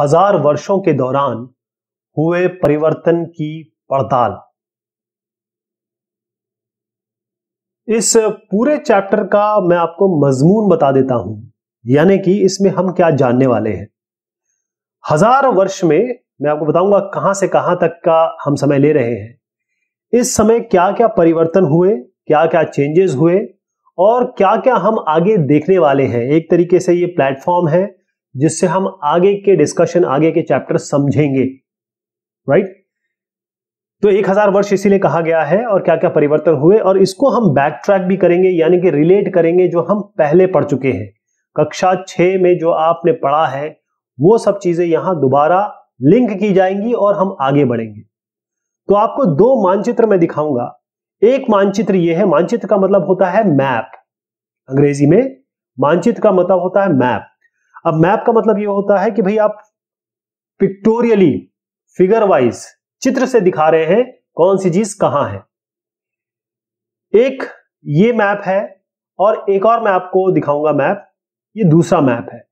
हजार वर्षों के दौरान हुए परिवर्तन की पड़ताल इस पूरे चैप्टर का मैं आपको मजमून बता देता हूं यानी कि इसमें हम क्या जानने वाले हैं हजार वर्ष में मैं आपको बताऊंगा कहां से कहां तक का हम समय ले रहे हैं इस समय क्या क्या परिवर्तन हुए क्या क्या चेंजेस हुए और क्या क्या हम आगे देखने वाले हैं एक तरीके से ये प्लेटफॉर्म है जिससे हम आगे के डिस्कशन आगे के चैप्टर समझेंगे राइट तो एक हजार वर्ष इसीलिए कहा गया है और क्या क्या परिवर्तन हुए और इसको हम बैक ट्रैक भी करेंगे यानी कि रिलेट करेंगे जो हम पहले पढ़ चुके हैं कक्षा छ में जो आपने पढ़ा है वो सब चीजें यहां दोबारा लिंक की जाएंगी और हम आगे बढ़ेंगे तो आपको दो मानचित्र में दिखाऊंगा एक मानचित्र ये है मानचित्र का मतलब होता है मैप अंग्रेजी में मानचित्र का मतलब होता है मैप अब मैप का मतलब ये होता है कि भाई आप पिक्टोरियली फिगर वाइज चित्र से दिखा रहे हैं कौन सी चीज कहां है एक ये मैप है और एक और मैं आपको दिखाऊंगा मैप ये दूसरा मैप है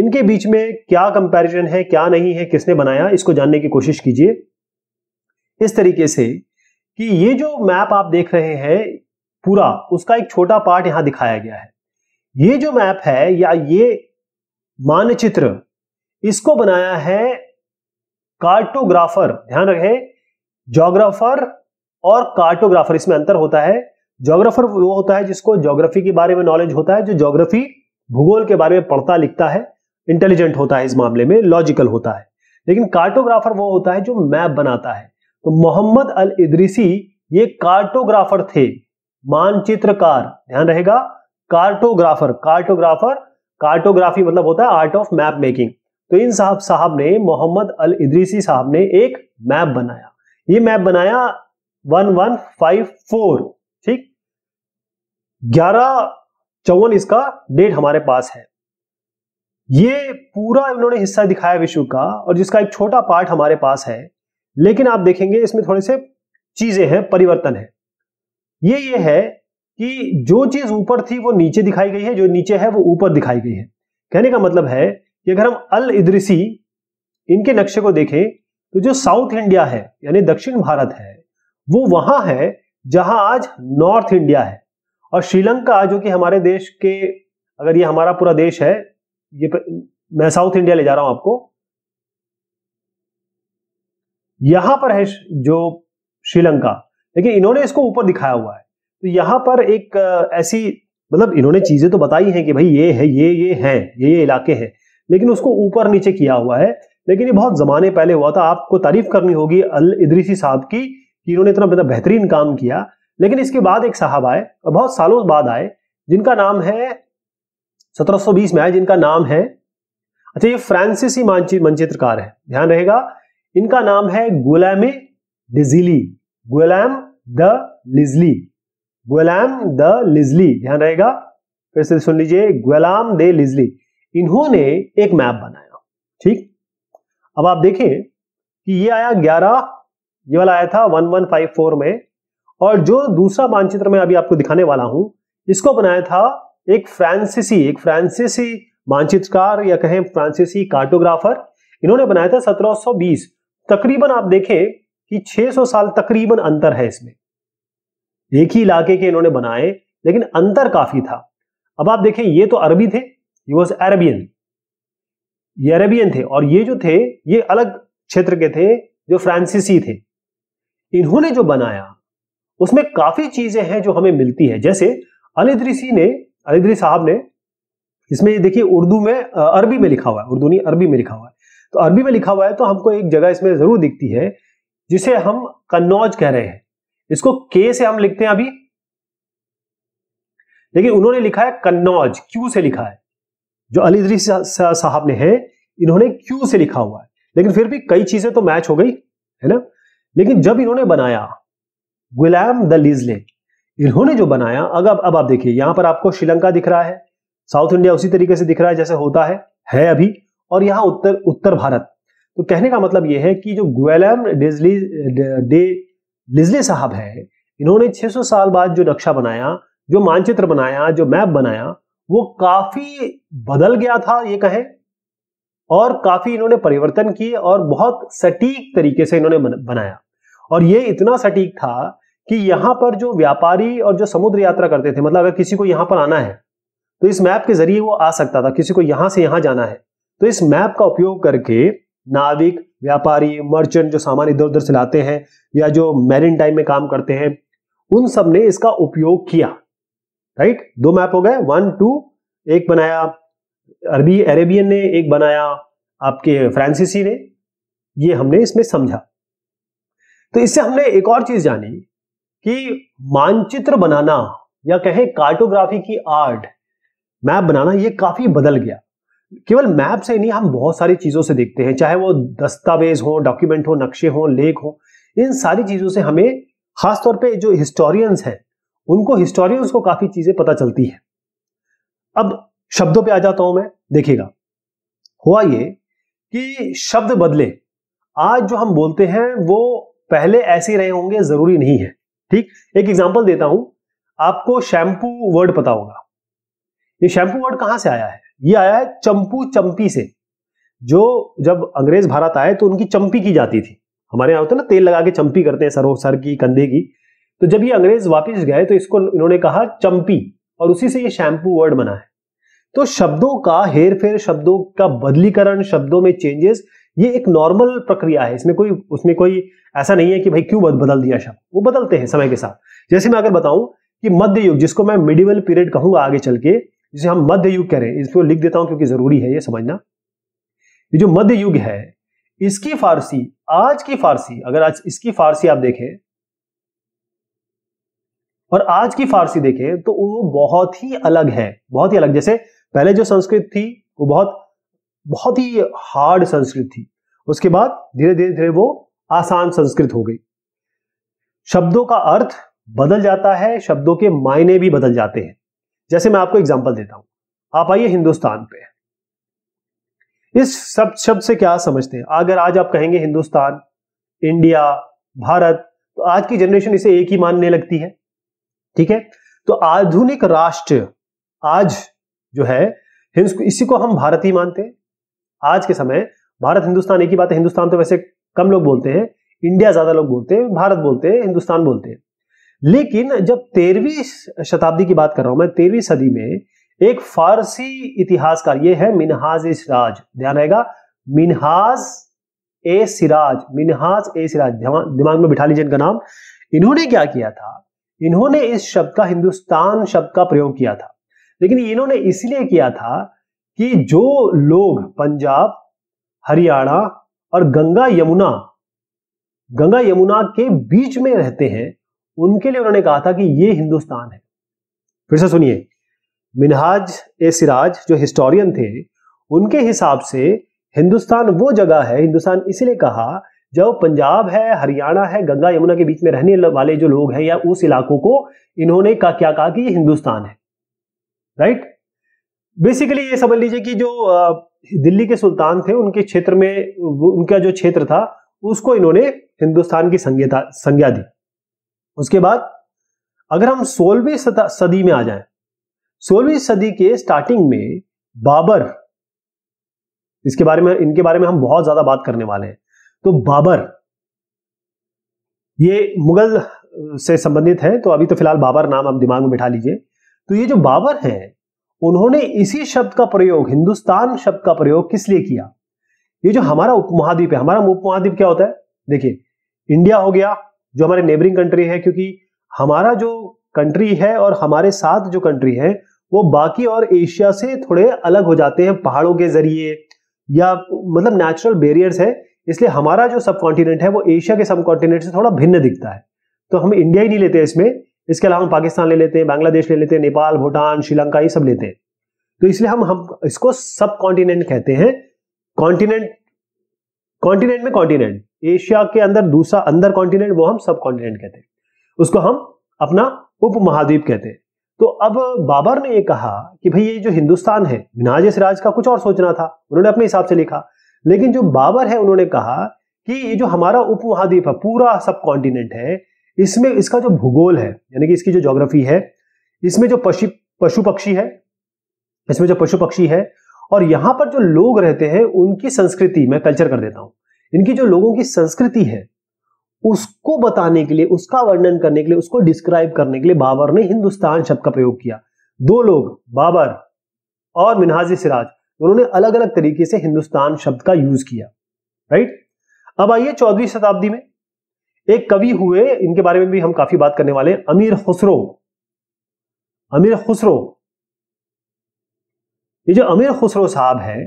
इनके बीच में क्या कंपैरिजन है क्या नहीं है किसने बनाया इसको जानने की कोशिश कीजिए इस तरीके से कि ये जो मैप आप देख रहे हैं पूरा उसका एक छोटा पार्ट यहां दिखाया गया है ये जो मैप है या ये मानचित्र इसको बनाया है कार्टोग्राफर ध्यान रहे जोग्राफर और कार्टोग्राफर इसमें अंतर होता है जोग्राफर वो होता है जिसको जोग्राफी के बारे में नॉलेज होता है जो जोग्राफी भूगोल के बारे में पढ़ता लिखता है इंटेलिजेंट होता है इस मामले में लॉजिकल होता है लेकिन कार्टोग्राफर वो होता है जो मैप बनाता है तो मोहम्मद अल इद्रिसी ये कार्टोग्राफर थे मानचित्रकार ध्यान रहेगा कार्टोग्राफर कार्टोग्राफर कार्टोग्राफी मतलब होता है आर्ट ऑफ मैप मेकिंग तो इन साहब साहब ने मोहम्मद अल इद्रीसी साहब ने एक मैप बनाया ये मैप बनाया 1154 ठीक ग्यारह चौवन इसका डेट हमारे पास है ये पूरा इन्होंने हिस्सा दिखाया विश्व का और जिसका एक छोटा पार्ट हमारे पास है लेकिन आप देखेंगे इसमें थोड़े से चीजें हैं परिवर्तन है ये ये है कि जो चीज ऊपर थी वो नीचे दिखाई गई है जो नीचे है वो ऊपर दिखाई गई है कहने का मतलब है कि अगर हम अल इदरिसी इनके नक्शे को देखें तो जो साउथ इंडिया है यानी दक्षिण भारत है वो वहां है जहां आज नॉर्थ इंडिया है और श्रीलंका जो कि हमारे देश के अगर ये हमारा पूरा देश है ये प, मैं साउथ इंडिया ले जा रहा हूं आपको यहां पर है जो श्रीलंका लेकिन इन्होंने इसको ऊपर दिखाया हुआ है तो यहाँ पर एक ऐसी मतलब इन्होंने चीजें तो बताई हैं कि भाई ये है ये ये हैं ये ये इलाके हैं लेकिन उसको ऊपर नीचे किया हुआ है लेकिन ये बहुत जमाने पहले हुआ था आपको तारीफ करनी होगी अल इदरीसी साहब की कि इन्होंने इतना मतलब बेहतरीन काम किया लेकिन इसके बाद एक साहब आए और बहुत सालों बाद आए जिनका नाम है 1720 में आए जिनका नाम है अच्छा ये फ्रांसीसी मनचित्रकार है ध्यान रहेगा इनका नाम है गुलाम डिजिली गुलाम द लिजली ग्वेलाम द लिजली ध्यान रहेगा फिर से सुन लीजिए ग्वेलाम दे लिजली इन्होंने एक मैप बनाया ठीक अब आप देखें कि ये आया 11 ये वाला आया था 1154 में और जो दूसरा मानचित्र मैं अभी आपको दिखाने वाला हूं इसको बनाया था एक फ्रांसीसी एक फ्रांसीसी मानचित्रकार या कहें फ्रांसीसी कार्टोग्राफर इन्होंने बनाया था 1720 तकरीबन आप देखें कि 600 साल तकरीबन अंतर है इसमें एक ही इलाके के इन्होंने बनाए लेकिन अंतर काफी था अब आप देखें ये तो अरबी थे ये वॉज अरबियन ये अरेबियन थे और ये जो थे ये अलग क्षेत्र के थे जो फ्रांसीसी थे इन्होंने जो बनाया उसमें काफी चीजें हैं जो हमें मिलती है जैसे अलिद्रिसी ने अलिद्री साहब ने इसमें देखिए उर्दू में अरबी में लिखा हुआ है उर्दू नहीं अरबी में लिखा हुआ है तो अरबी में लिखा हुआ है तो हमको एक जगह इसमें जरूर दिखती है जिसे हम कन्नौज कह रहे हैं इसको के से हम लिखते हैं अभी लेकिन उन्होंने लिखा है कन्नौज क्यू से लिखा है जो अलीदरी साहब ने है इन्होंने क्यू से लिखा हुआ है लेकिन फिर भी कई चीजें तो मैच हो गई है ना लेकिन जब इन्होंने बनाया गुलाम द लीजले इन्होंने जो बनाया अगर अब आप देखिए यहां पर आपको श्रीलंका दिख रहा है साउथ इंडिया उसी तरीके से दिख रहा है जैसे होता है है अभी और यहां उत्तर उत्तर भारत तो कहने का मतलब यह है कि जो गुएलम डिजली डे लिजले साहब है इन्होंने 600 साल बाद जो नक्शा बनाया जो मानचित्र बनाया जो मैप बनाया वो काफी बदल गया था ये कहें और काफी इन्होंने परिवर्तन किए और बहुत सटीक तरीके से इन्होंने बनाया और ये इतना सटीक था कि यहां पर जो व्यापारी और जो समुद्र यात्रा करते थे मतलब अगर किसी को यहां पर आना है तो इस मैप के जरिए वो आ सकता था किसी को यहां से यहां जाना है तो इस मैप का उपयोग करके नाविक व्यापारी मर्चेंट जो सामान इधर उधर से लाते हैं या जो मैरिन टाइम में काम करते हैं उन सब ने इसका उपयोग किया राइट दो मैप हो गए वन टू एक बनाया अरबी अरेबियन ने एक बनाया आपके फ्रांसीसी ने ये हमने इसमें समझा तो इससे हमने एक और चीज जानी कि मानचित्र बनाना या कहें कार्टोग्राफी की आर्ट मैप बनाना ये काफी बदल गया केवल मैप से नहीं हम बहुत सारी चीज़ों से देखते हैं चाहे वो दस्तावेज हो डॉक्यूमेंट हो नक्शे हो लेख हो इन सारी चीज़ों से हमें खासतौर पे जो हिस्टोरियंस हैं उनको हिस्टोरियंस को काफ़ी चीज़ें पता चलती हैं अब शब्दों पे आ जाता हूं मैं देखिएगा हुआ ये कि शब्द बदले आज जो हम बोलते हैं वो पहले ऐसे रहे होंगे ज़रूरी नहीं है ठीक एक एग्जाम्पल देता हूं आपको शैम्पू वर्ड पता होगा ये शैम्पू वर्ड कहां से आया है ये आया है चंपू चंपी से जो जब अंग्रेज भारत आए तो उनकी चंपी की जाती थी हमारे यहाँ होता है ना तेल लगा के चंपी करते हैं सरों सर की कंधे की तो जब ये अंग्रेज वापस गए तो इसको इन्होंने कहा चंपी और उसी से ये शैम्पू वर्ड बना है तो शब्दों का हेर फेर शब्दों का बदलीकरण शब्दों में चेंजेस ये एक नॉर्मल प्रक्रिया है इसमें कोई उसमें कोई ऐसा नहीं है कि भाई क्यों बदल दिया शब्द वो बदलते हैं समय के साथ जैसे मैं अगर बताऊं कि मध्य युग जिसको मैं मिडिवल पीरियड कहूंगा आगे चल के जिसे हम मध्य युग कह रहे हैं इसको लिख देता हूं क्योंकि जरूरी है ये समझना ये जो मध्य युग है इसकी फारसी आज की फारसी अगर आज इसकी फारसी आप देखें और आज की फारसी देखें तो वो बहुत ही अलग है बहुत ही अलग जैसे पहले जो संस्कृत थी वो बहुत बहुत ही हार्ड संस्कृत थी उसके बाद धीरे धीरे धीरे वो आसान संस्कृत हो गई शब्दों का अर्थ बदल जाता है शब्दों के मायने भी बदल जाते हैं जैसे मैं आपको एग्जाम्पल देता हूं आप आइए हिंदुस्तान पे इस सब शब्द से क्या समझते हैं अगर आज आप कहेंगे हिंदुस्तान इंडिया भारत तो आज की जनरेशन इसे एक ही मानने लगती है ठीक है तो आधुनिक राष्ट्र आज जो है इसी को हम भारत ही मानते हैं आज के समय भारत हिंदुस्तान एक ही बात है हिंदुस्तान तो वैसे कम लोग बोलते हैं इंडिया ज्यादा लोग बोलते हैं भारत बोलते हैं हिंदुस्तान बोलते हैं लेकिन जब तेरहवीं शताब्दी की बात कर रहा हूं मैं तेरहवीं सदी में एक फारसी इतिहासकार ये है मिनहाज ए सिराज ध्यान रहेगा मिनहाज ए सिराज मिनहाज ए सिराज दिमाग में बिठा लीजिए इनका नाम इन्होंने क्या किया था इन्होंने इस शब्द का हिंदुस्तान शब्द का प्रयोग किया था लेकिन इन्होंने इसलिए किया था कि जो लोग पंजाब हरियाणा और गंगा यमुना गंगा यमुना के बीच में रहते हैं उनके लिए उन्होंने कहा था कि ये हिंदुस्तान है फिर से सुनिए मिनहाज ए सिराज जो हिस्टोरियन थे उनके हिसाब से हिंदुस्तान वो जगह है हिंदुस्तान इसलिए कहा जब पंजाब है हरियाणा है गंगा यमुना के बीच में रहने वाले जो लोग हैं या उस इलाकों को इन्होंने का क्या कहा कि ये हिंदुस्तान है राइट बेसिकली ये समझ लीजिए कि जो दिल्ली के सुल्तान थे उनके क्षेत्र में उनका जो क्षेत्र था उसको इन्होंने हिंदुस्तान की संज्ञा संज्ञा दी उसके बाद अगर हम सोलहवीं सदी में आ जाएं, सोलहवीं सदी के स्टार्टिंग में बाबर इसके बारे में इनके बारे में हम बहुत ज्यादा बात करने वाले हैं तो बाबर ये मुगल से संबंधित है तो अभी तो फिलहाल बाबर नाम आप दिमाग में बिठा लीजिए तो ये जो बाबर है उन्होंने इसी शब्द का प्रयोग हिंदुस्तान शब्द का प्रयोग किस लिए किया ये जो हमारा उपमहाद्वीप है हमारा उपमहाद्वीप क्या होता है देखिए इंडिया हो गया जो हमारे नेबरिंग कंट्री है क्योंकि हमारा जो कंट्री है और हमारे साथ जो कंट्री है वो बाकी और एशिया से थोड़े अलग हो जाते हैं पहाड़ों के जरिए या मतलब नेचुरल बेरियर्स है इसलिए हमारा जो सब कॉन्टिनेंट है वो एशिया के सब कॉन्टिनेंट से थोड़ा भिन्न दिखता है तो हम इंडिया ही नहीं लेते इसमें इसके अलावा हम पाकिस्तान ले लेते हैं बांग्लादेश ले लेते हैं नेपाल भूटान श्रीलंका ये सब लेते हैं तो इसलिए हम हम इसको सब कॉन्टिनेंट कहते हैं कॉन्टिनेंट कॉन्टिनेंट में कॉन्टिनेंट एशिया के अंदर दूसरा अंदर कॉन्टिनेंट वो हम सब कॉन्टिनेंट कहते हैं उसको हम अपना उप महाद्वीप कहते हैं तो अब बाबर ने ये कहा कि भाई ये जो हिंदुस्तान है मिनाज सिराज का कुछ और सोचना था उन्होंने अपने हिसाब से लिखा लेकिन जो बाबर है उन्होंने कहा कि ये जो हमारा उप महाद्वीप है पूरा सब कॉन्टिनेंट है इसमें इसका जो भूगोल है यानी कि इसकी जो जोग्राफी है इसमें जो पशु पशु पक्षी है इसमें जो पशु पक्षी है और यहां पर जो लोग रहते हैं उनकी संस्कृति मैं कल्चर कर देता हूं इनकी जो लोगों की संस्कृति है उसको बताने के लिए उसका वर्णन करने के लिए उसको डिस्क्राइब करने के लिए बाबर ने हिंदुस्तान शब्द का प्रयोग किया दो लोग बाबर और मिनहाजी सिराज उन्होंने अलग अलग तरीके से हिंदुस्तान शब्द का यूज किया राइट अब आइए चौदवी शताब्दी में एक कवि हुए इनके बारे में भी हम काफी बात करने वाले अमीर खुसरो अमीर खुसरो ये जो अमीर खुसरो साहब है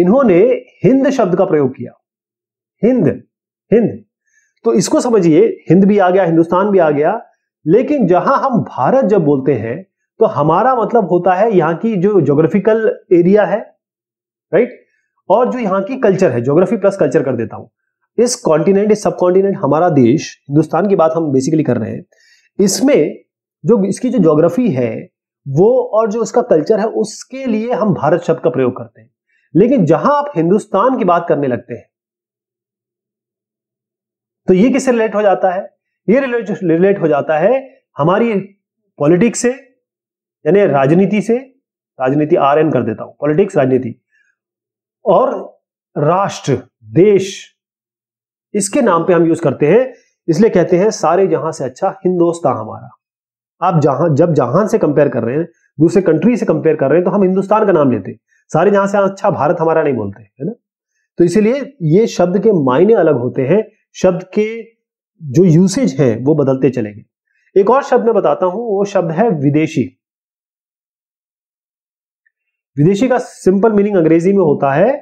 इन्होंने हिंद शब्द का प्रयोग किया हिंद हिंद तो इसको समझिए हिंद भी आ गया हिंदुस्तान भी आ गया लेकिन जहां हम भारत जब बोलते हैं तो हमारा मतलब होता है यहाँ की जो जोग्राफिकल एरिया है राइट और जो यहाँ की कल्चर है ज्योग्राफी प्लस कल्चर कर देता हूं इस कॉन्टिनेंट इस सब कॉन्टिनेंट हमारा देश हिंदुस्तान की बात हम बेसिकली कर रहे हैं इसमें जो इसकी जो जोग्राफी है वो और जो उसका कल्चर है उसके लिए हम भारत शब्द का प्रयोग करते हैं लेकिन जहां आप हिंदुस्तान की बात करने लगते हैं तो ये किससे रिलेट हो जाता है ये रिलेट हो जाता है हमारी पॉलिटिक्स से यानी राजनीति से राजनीति आर एन कर देता हूं पॉलिटिक्स राजनीति और राष्ट्र देश इसके नाम पे हम यूज करते हैं इसलिए कहते हैं सारे जहां से अच्छा हिंदुस्तान हमारा आप जहां जब जहां से कंपेयर कर रहे हैं दूसरे कंट्री से कंपेयर कर रहे हैं तो हम हिंदुस्तान का नाम लेते हैं सारे जहां से अच्छा भारत हमारा नहीं बोलते है ना तो इसीलिए ये शब्द के मायने अलग होते हैं शब्द के जो यूसेज है वो बदलते चलेंगे एक और शब्द मैं बताता हूं वो शब्द है विदेशी विदेशी का सिंपल मीनिंग अंग्रेजी में होता है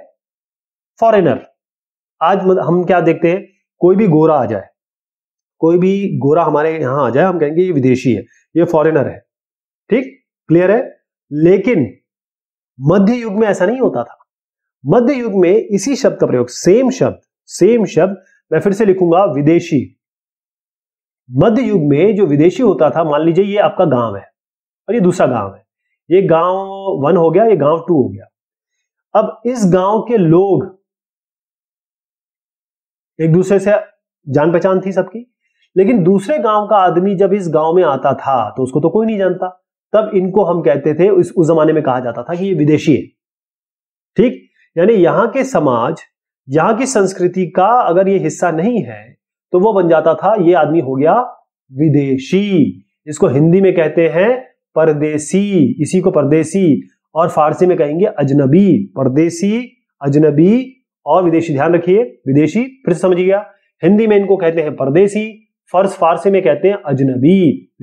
फॉरेनर आज हम क्या देखते हैं कोई भी गोरा आ जाए कोई भी गोरा हमारे यहां आ जाए हम कहेंगे ये विदेशी है ये फॉरेनर है ठीक क्लियर है लेकिन मध्य युग में ऐसा नहीं होता था मध्य युग में इसी शब्द का प्रयोग सेम शब्द सेम शब्द मैं फिर से लिखूंगा विदेशी मध्य युग में जो विदेशी होता था मान लीजिए ये आपका गांव है और ये दूसरा गांव है ये गांव वन हो गया ये गांव टू हो गया अब इस गांव के लोग एक दूसरे से जान पहचान थी सबकी लेकिन दूसरे गांव का आदमी जब इस गांव में आता था तो उसको तो कोई नहीं जानता तब इनको हम कहते थे उस, उस जमाने में कहा जाता था कि ये विदेशी है ठीक यानी यहां के समाज यहां की संस्कृति का अगर ये हिस्सा नहीं है तो वो बन जाता था ये आदमी हो गया विदेशी इसको हिंदी में कहते हैं परदेसी इसी को परदेसी और फारसी में कहेंगे अजनबी परदेसी अजनबी और विदेशी ध्यान रखिए विदेशी फिर से समझिएगा हिंदी में इनको कहते हैं परदेसी फर्स फारसी में कहते हैं अजनबी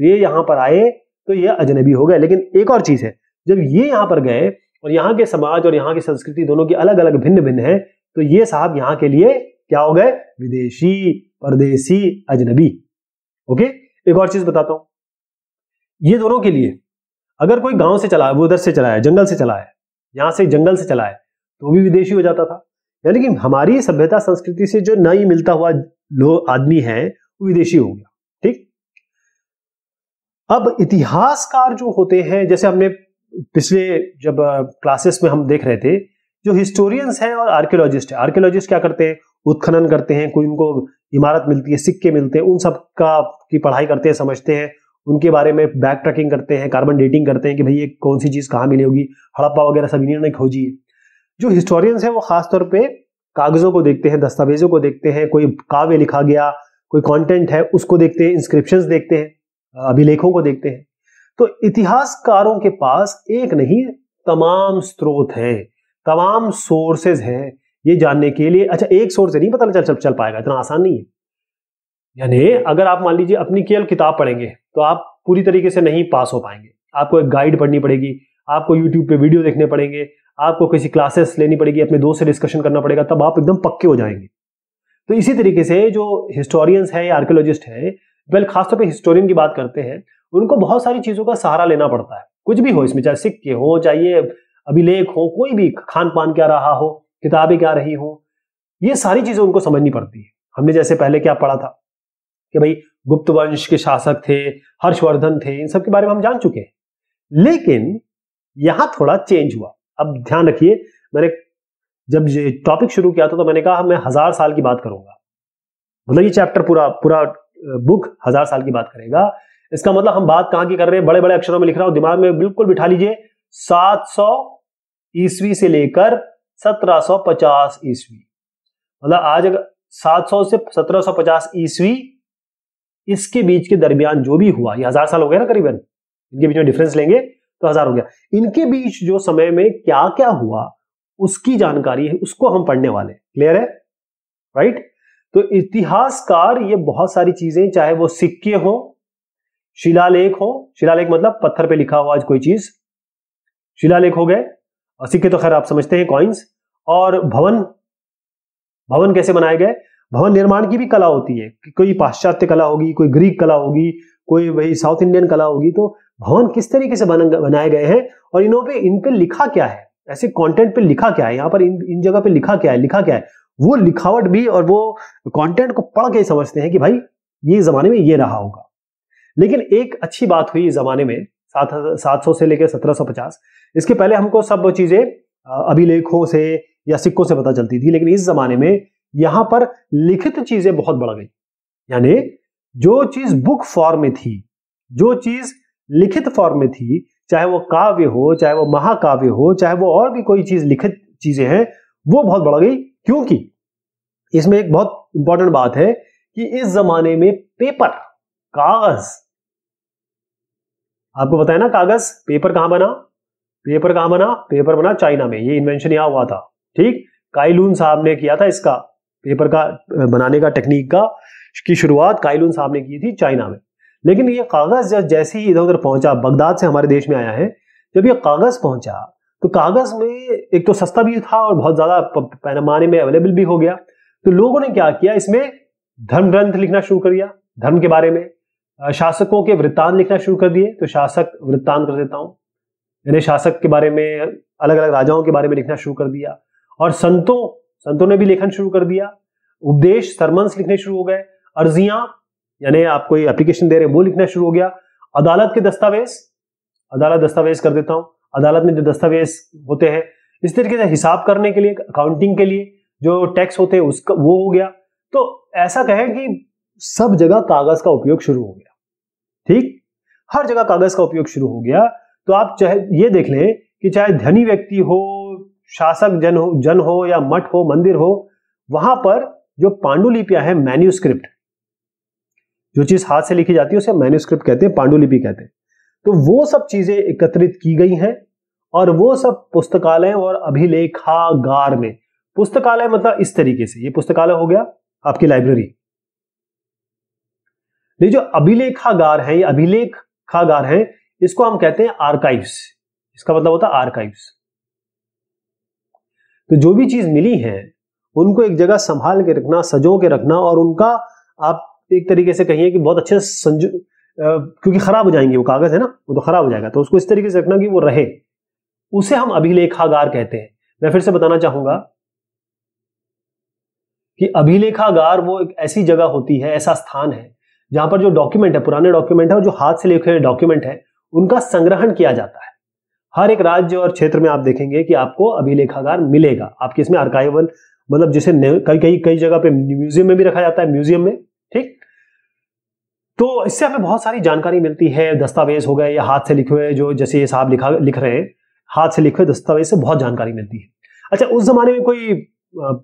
ये यहां पर आए तो ये अजनबी हो गए लेकिन एक और चीज है जब ये यहां पर गए और यहाँ के समाज और यहाँ की संस्कृति दोनों की अलग अलग भिन्न भिन्न है तो ये साहब यहां के लिए क्या हो गए विदेशी परदेशी अजनबी ओके एक और चीज बताता हूं ये दोनों के लिए अगर कोई गांव से चला है वो उधर से चला है जंगल से चला है यहां से जंगल से चला है तो भी विदेशी हो जाता था यानी कि हमारी सभ्यता संस्कृति से जो नहीं मिलता हुआ लोग आदमी है वो विदेशी हो गया ठीक अब इतिहासकार जो होते हैं जैसे हमने पिछले जब क्लासेस में हम देख रहे थे जो हिस्टोरियंस हैं और आर्कियोलॉजिस्ट है आर्कियोलॉजिस्ट क्या करते हैं उत्खनन करते हैं कोई उनको इमारत मिलती है सिक्के मिलते हैं उन सब का की पढ़ाई करते हैं समझते हैं उनके बारे में बैक ट्रैकिंग करते हैं कार्बन डेटिंग करते हैं कि भाई ये कौन सी चीज़ कहाँ मिली होगी हड़प्पा वगैरह सब इन्होंने खोजी है जो हिस्टोरियंस है वो खासतौर पर कागजों को देखते हैं दस्तावेजों को देखते हैं कोई काव्य लिखा गया कोई कॉन्टेंट है उसको देखते हैं इंस्क्रिप्शन देखते हैं अभिलेखों को देखते हैं तो इतिहासकारों के पास एक नहीं तमाम स्रोत हैं तमाम सोर्सेज हैं ये जानने के लिए अच्छा एक सोर्स नहीं पता चल चल पाएगा इतना आसान नहीं है यानी अगर आप मान लीजिए अपनी केवल किताब पढ़ेंगे तो आप पूरी तरीके से नहीं पास हो पाएंगे आपको एक गाइड पढ़नी पड़ेगी आपको यूट्यूब पे वीडियो देखने पड़ेंगे आपको किसी क्लासेस लेनी पड़ेगी अपने दोस्त से डिस्कशन करना पड़ेगा तब आप एकदम पक्के हो जाएंगे तो इसी तरीके से जो हिस्टोरियंस हैं या आर्कोलॉजिस्ट हैं वेल खासतौर पर हिस्टोरियन की बात करते हैं उनको बहुत सारी चीज़ों का सहारा लेना पड़ता है कुछ भी हो इसमें चाहे सिक्के हो चाहिए अभिलेख हो कोई भी खान पान क्या रहा हो किताबें क्या रही हो ये सारी चीजें उनको समझनी पड़ती है हमने जैसे पहले क्या पढ़ा था कि भाई गुप्त वंश के शासक थे हर्षवर्धन थे इन सब के बारे में हम जान चुके हैं लेकिन यहां थोड़ा चेंज हुआ अब ध्यान रखिए मैंने जब ये टॉपिक शुरू किया था तो मैंने कहा मैं हजार साल की बात करूंगा मतलब ये चैप्टर पूरा पूरा बुक हजार साल की बात करेगा इसका मतलब हम बात कहां की कर रहे हैं बड़े बड़े अक्षरों में लिख रहा हूँ दिमाग में बिल्कुल बिठा लीजिए 700 ईस्वी से लेकर 1750 ईस्वी मतलब आज अगर 700 से 1750 ईस्वी इसके बीच के दरमियान जो भी हुआ ये हजार साल हो गया ना करीबन इनके बीच में डिफरेंस लेंगे तो हजार हो गया इनके बीच जो समय में क्या क्या हुआ उसकी जानकारी है उसको हम पढ़ने वाले क्लियर है राइट तो इतिहासकार ये बहुत सारी चीजें चाहे वो सिक्के हो शिलालेख हो शिलालेख मतलब पत्थर पे लिखा हुआ आज कोई चीज शिलालेख हो गए और सिक्के तो खैर आप समझते हैं कॉइन्स और भवन भवन कैसे बनाए गए भवन निर्माण की भी कला होती है कोई पाश्चात्य कला होगी कोई ग्रीक कला होगी कोई वही साउथ इंडियन कला होगी तो भवन किस तरीके से बनाए गए हैं और इन्हों पे इन पे लिखा क्या है ऐसे कंटेंट पे लिखा क्या है यहाँ पर इन इन जगह पे लिखा क्या है लिखा क्या है वो लिखावट भी और वो कंटेंट को पढ़ के समझते हैं कि भाई ये जमाने में ये रहा होगा लेकिन एक अच्छी बात हुई इस जमाने में सात सात सौ से लेकर सत्रह सौ पचास इसके पहले हमको सब चीजें अभिलेखों से या सिक्कों से पता चलती थी लेकिन इस जमाने में यहां पर लिखित चीजें बहुत बढ़ गई यानी जो चीज बुक फॉर्म में थी जो चीज लिखित फॉर्म में थी चाहे वो काव्य हो चाहे वो महाकाव्य हो चाहे वो और भी कोई चीज लिखित चीजें हैं वो बहुत बढ़ गई क्योंकि इसमें एक बहुत इंपॉर्टेंट बात है कि इस जमाने में पेपर कागज आपको बताया ना कागज पेपर कहां बना पेपर कहां बना पेपर बना चाइना में ये इन्वेंशन यहां हुआ था ठीक काइलून साहब ने किया था इसका पेपर का बनाने का टेक्निक का की शुरुआत काइलून साहब ने की थी चाइना में लेकिन ये कागज जैसे ही इधर उधर पहुंचा बगदाद से हमारे देश में आया है जब ये कागज पहुंचा तो कागज में एक तो सस्ता भी था और बहुत ज्यादा पैमाने में अवेलेबल भी हो गया तो लोगों ने क्या किया इसमें धर्म ग्रंथ लिखना शुरू कर दिया धर्म के बारे में शासकों के वृत्तांत लिखना शुरू कर दिए तो शासक वृत्तांत कर देता हूँ मैंने शासक के बारे में अलग अलग राजाओं के बारे में लिखना शुरू कर दिया और संतों संतों ने भी लेखन शुरू कर दिया उपदेश सरमंस लिखने शुरू हो गए अर्जियां यानी आप कोई एप्लीकेशन दे रहे वो लिखना शुरू हो गया अदालत के दस्तावेज अदालत दस्तावेज कर देता हूँ अदालत में जो दस्तावेज होते हैं इस तरीके से हिसाब करने के लिए अकाउंटिंग के लिए जो टैक्स होते हैं उसका वो हो गया तो ऐसा कहें कि सब जगह कागज का उपयोग शुरू हो गया ठीक हर जगह कागज का उपयोग शुरू हो गया तो आप चाहे ये देख लें कि चाहे धनी व्यक्ति हो शासक जन हो जन हो या मठ हो मंदिर हो वहां पर जो पांडुलिपियां हैं मैन्यूस्क्रिप्ट जो चीज हाथ से लिखी जाती है उसे मैन्यूस्क्रिप्ट कहते हैं पांडुलिपि कहते हैं तो वो सब चीजें एकत्रित की गई हैं और वो सब पुस्तकालय और अभिलेखागार में पुस्तकालय मतलब इस तरीके से ये पुस्तकालय हो गया आपकी लाइब्रेरी ये जो अभिलेखागार है ये अभिलेखागार है इसको हम कहते हैं आर्काइव्स इसका मतलब होता है आर्काइव्स तो जो भी चीज मिली है उनको एक जगह संभाल के रखना सजो के रखना और उनका आप एक तरीके से कहिए कि बहुत अच्छे संजो क्योंकि खराब हो जाएंगे वो कागज है ना वो तो खराब हो जाएगा तो उसको इस तरीके से रखना कि वो रहे उसे हम अभिलेखागार कहते हैं मैं फिर से बताना चाहूंगा कि अभिलेखागार वो एक ऐसी जगह होती है ऐसा स्थान है जहां पर जो डॉक्यूमेंट है पुराने डॉक्यूमेंट है और जो हाथ से लिखे हुए डॉक्यूमेंट है उनका संग्रहण किया जाता है हर एक राज्य और क्षेत्र में आप देखेंगे कि आपको अभिलेखागार मिलेगा आपके इसमें आर्काइवल मतलब जिसे कई कई कई जगह पे म्यूजियम में भी रखा जाता है म्यूजियम में ठीक तो इससे हमें बहुत सारी जानकारी मिलती है दस्तावेज हो गए या हाथ से लिखे हुए जो जैसे ये साहब लिखा लिख रहे हैं हाथ से लिखे हुए दस्तावेज से बहुत जानकारी मिलती है अच्छा उस जमाने में कोई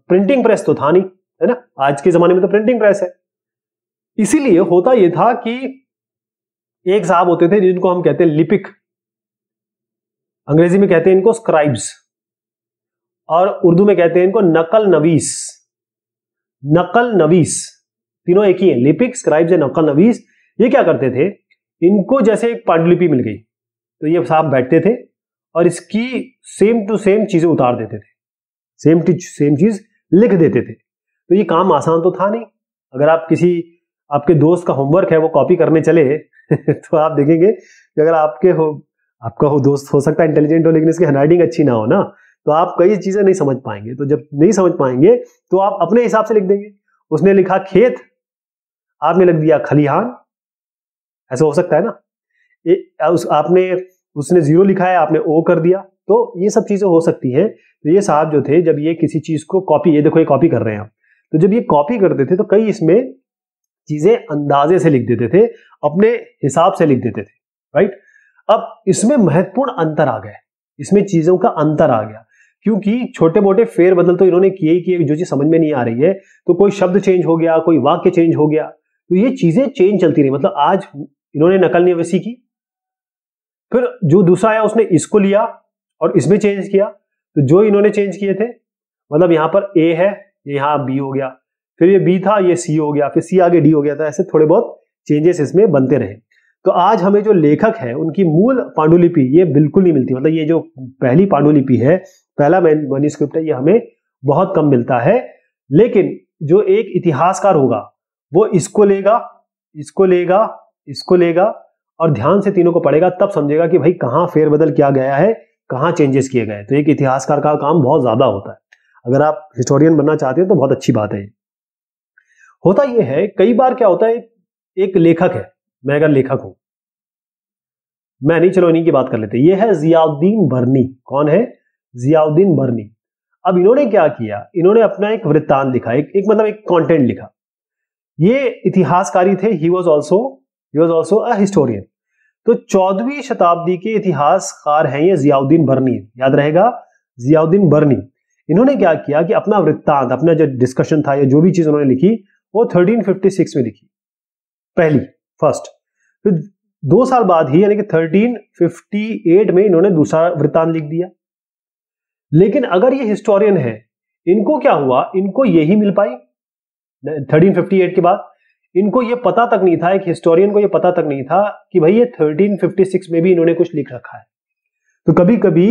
प्रिंटिंग प्रेस तो था नहीं है ना आज के जमाने में तो प्रिंटिंग प्रेस है इसीलिए होता यह था कि एक साहब होते थे जिनको हम कहते हैं लिपिक अंग्रेजी में कहते हैं इनको स्क्राइब्स और उर्दू में कहते हैं इनको नकल नवीस नकल नवीस तीनों एक ही है लिपिक स्क्राइब्स या नकल नवीस ये क्या करते थे इनको जैसे एक पांडुलिपि मिल गई तो ये साहब बैठते थे और इसकी सेम टू सेम चीजें उतार देते थे सेम टू सेम चीज लिख देते थे तो ये काम आसान तो था नहीं अगर आप किसी आपके दोस्त का होमवर्क है वो कॉपी करने चले तो आप देखेंगे कि अगर आपके हो आपका हो दोस्त हो सकता है इंटेलिजेंट हो लेकिन इसकी हैंडराइटिंग अच्छी ना हो ना तो आप कई चीजें नहीं समझ पाएंगे तो जब नहीं समझ पाएंगे तो आप अपने हिसाब से लिख देंगे उसने लिखा खेत आपने लिख दिया खलिहान ऐसा हो सकता है ना ए, उस आपने उसने जीरो लिखा है आपने ओ कर दिया तो ये सब चीजें हो सकती हैं तो ये साहब जो थे जब ये किसी चीज को कॉपी ये देखो ये कॉपी कर रहे हैं आप तो जब ये कॉपी करते थे तो कई इसमें चीजें अंदाजे से लिख देते थे अपने हिसाब से लिख देते थे राइट अब इसमें महत्वपूर्ण अंतर आ गया इसमें चीजों का अंतर आ गया क्योंकि छोटे मोटे फेर बदल तो इन्होंने किए ही किए जो चीज समझ में नहीं आ रही है तो कोई शब्द चेंज हो गया कोई वाक्य चेंज हो गया तो ये चीजें चेंज चलती रही मतलब आज इन्होंने नकल वैसी की फिर जो दूसरा आया उसने इसको लिया और इसमें चेंज किया तो जो इन्होंने चेंज किए थे मतलब यहां पर ए है यहां बी हो गया फिर ये बी था ये सी हो गया फिर सी आगे डी हो गया था ऐसे थोड़े बहुत चेंजेस इसमें बनते रहे तो आज हमें जो लेखक है उनकी मूल पांडुलिपि ये बिल्कुल नहीं मिलती मतलब ये जो पहली पांडुलिपि है पहला मैन्यूस्क्रिप्ट है ये हमें बहुत कम मिलता है लेकिन जो एक इतिहासकार होगा वो इसको लेगा इसको लेगा इसको लेगा और ध्यान से तीनों को पढ़ेगा तब समझेगा कि भाई कहाँ फेरबदल किया गया है कहाँ चेंजेस किए गए तो एक इतिहासकार का काम बहुत ज़्यादा होता है अगर आप हिस्टोरियन बनना चाहते हो तो बहुत अच्छी बात है होता यह है कई बार क्या होता है एक लेखक है मैं अगर लेखक हूं मैं नहीं चलो इन्हीं की बात कर लेते ये है जियाउद्दीन बर्नी कौन है जियाउद्दीन बर्नी अब इन्होंने क्या किया इन्होंने अपना एक वृत्तांत लिखा एक, एक मतलब एक कंटेंट लिखा ये इतिहासकारी थे he was also he was also a historian तो चौदहवीं शताब्दी के इतिहासकार हैं ये जियाउद्दीन बर्नी याद रहेगा जियाउद्दीन बर्नी इन्होंने क्या किया कि अपना वृत्तांत अपना जो डिस्कशन था या जो भी चीज उन्होंने लिखी वो 1356 में लिखी पहली फर्स्ट फिर दो साल बाद ही यानी कि 1358 में इन्होंने दूसरा वृतान लिख दिया लेकिन अगर ये हिस्टोरियन है इनको क्या हुआ इनको यही मिल पाई 1358 के बाद इनको ये पता तक नहीं था एक हिस्टोरियन को ये पता तक नहीं था कि भाई ये 1356 में भी इन्होंने कुछ लिख रखा है तो कभी कभी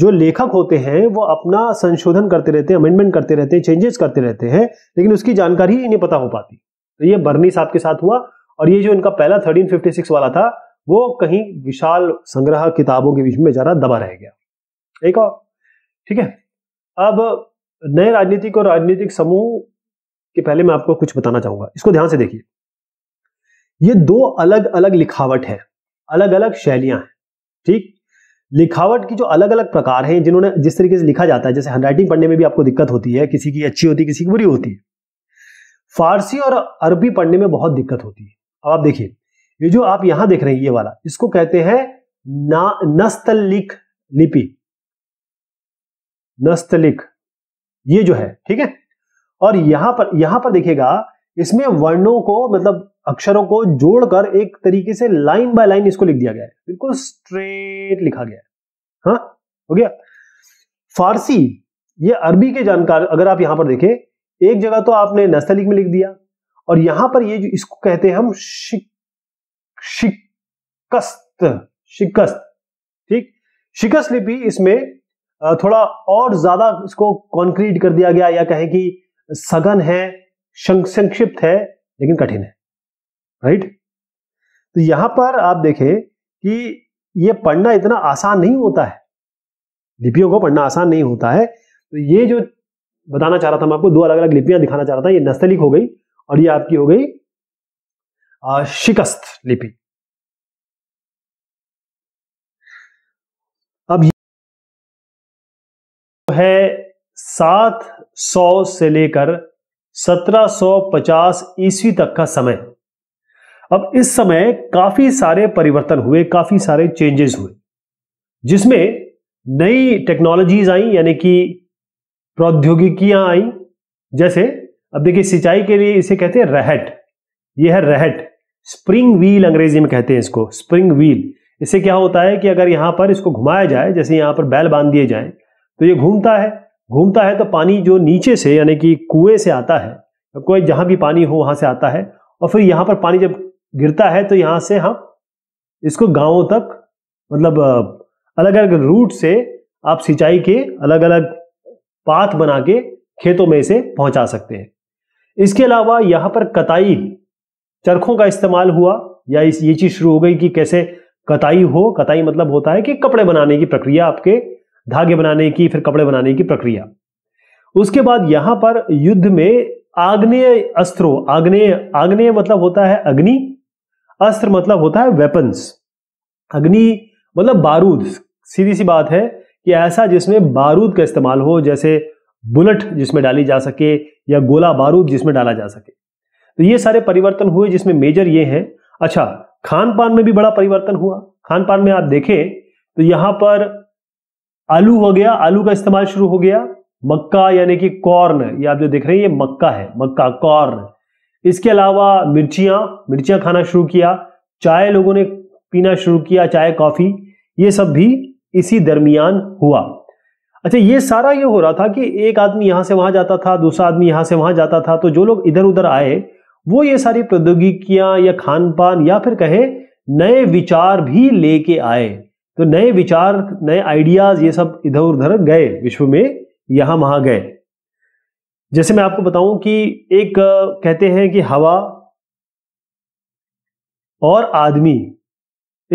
जो लेखक होते हैं वो अपना संशोधन करते रहते हैं अमेंडमेंट करते रहते हैं चेंजेस करते रहते हैं लेकिन उसकी जानकारी ही नहीं पता हो पाती तो ये बर्नी साहब के साथ हुआ और ये जो इनका पहला 1356 वाला था वो कहीं विशाल संग्रह किताबों के बीच में जरा दबा रह गया एक और ठीक है अब नए राजनीतिक और राजनीतिक समूह के पहले मैं आपको कुछ बताना चाहूंगा इसको ध्यान से देखिए ये दो अलग अलग लिखावट है अलग अलग शैलियां हैं ठीक लिखावट की जो अलग अलग प्रकार हैं जिन्होंने जिस तरीके से लिखा जाता है जैसे हैंडराइटिंग पढ़ने में भी आपको दिक्कत होती है किसी की अच्छी होती है किसी की बुरी होती है फारसी और अरबी पढ़ने में बहुत दिक्कत होती है अब आप देखिए ये जो आप यहां देख रहे हैं ये वाला इसको कहते हैं ना नस्तलिक लिपि नस्तलिक ये जो है ठीक है और यहां पर यहां पर देखिएगा इसमें वर्णों को मतलब अक्षरों को जोड़कर एक तरीके से लाइन बाय लाइन इसको लिख दिया गया है बिल्कुल स्ट्रेट लिखा गया है हाँ हो गया फारसी ये अरबी के जानकार अगर आप यहां पर देखें एक जगह तो आपने नस्तलिक में लिख दिया और यहां पर ये जो इसको कहते हैं हम शिक, शिकस्त शिकस्त ठीक शिकस्त लिपि इसमें थोड़ा और ज्यादा इसको कॉन्क्रीट कर दिया गया या कहें कि सघन है संक्षिप्त है लेकिन कठिन है राइट तो यहां पर आप देखें कि ये पढ़ना इतना आसान नहीं होता है लिपियों को पढ़ना आसान नहीं होता है तो ये जो बताना चाह रहा था मैं आपको दो अलग अलग लिपियां दिखाना चाह रहा था ये नस्तलिक हो गई और ये आपकी हो गई शिकस्त लिपि अब ये है सात सौ से लेकर सत्रह सौ पचास ईस्वी तक का समय अब इस समय काफी सारे परिवर्तन हुए काफी सारे चेंजेस हुए जिसमें नई टेक्नोलॉजीज आई यानी कि प्रौद्योगिकियां आई जैसे अब देखिए सिंचाई के लिए इसे कहते हैं रहट यह है रहट स्प्रिंग व्हील अंग्रेजी में कहते हैं इसको स्प्रिंग व्हील इससे क्या होता है कि अगर यहां पर इसको घुमाया जाए जैसे यहां पर बैल बांध दिए जाए तो ये घूमता है घूमता है तो पानी जो नीचे से यानी कि कुएं से आता है तो कोई जहां भी पानी हो वहां से आता है और फिर यहां पर पानी जब गिरता है तो यहां से हम इसको गांवों तक मतलब अलग अलग रूट से आप सिंचाई के अलग अलग पाथ बना के खेतों में इसे पहुंचा सकते हैं इसके अलावा यहां पर कताई चरखों का इस्तेमाल हुआ या इस ये चीज़ शुरू हो गई कि कैसे कताई हो कताई मतलब होता है कि कपड़े बनाने की प्रक्रिया आपके धागे बनाने की फिर कपड़े बनाने की प्रक्रिया उसके बाद यहां पर युद्ध में आग्नेय अस्त्रों आग्नेय आग्नेय मतलब होता है अग्नि अस्त्र मतलब होता है वेपन्स अग्नि मतलब बारूद सीधी सी बात है कि ऐसा जिसमें बारूद का इस्तेमाल हो जैसे बुलेट जिसमें डाली जा सके या गोला बारूद जिसमें डाला जा सके तो ये सारे परिवर्तन हुए जिसमें मेजर ये है अच्छा खान पान में भी बड़ा परिवर्तन हुआ खान पान में आप देखें तो यहां पर आलू हो गया आलू का इस्तेमाल शुरू हो गया मक्का यानी कि कॉर्न ये आप जो देख रहे हैं ये मक्का है मक्का कॉर्न इसके अलावा मिर्चियाँ मिर्चियाँ खाना शुरू किया चाय लोगों ने पीना शुरू किया चाय कॉफ़ी ये सब भी इसी दरमियान हुआ अच्छा ये सारा ये हो रहा था कि एक आदमी यहाँ से वहाँ जाता था दूसरा आदमी यहाँ से वहाँ जाता था तो जो लोग इधर उधर आए वो ये सारी प्रौद्योगिकियाँ या खान पान या फिर कहें नए विचार भी लेके आए तो नए विचार नए आइडियाज ये सब इधर उधर गए विश्व में यहाँ वहाँ गए जैसे मैं आपको बताऊं कि एक कहते हैं कि हवा और आदमी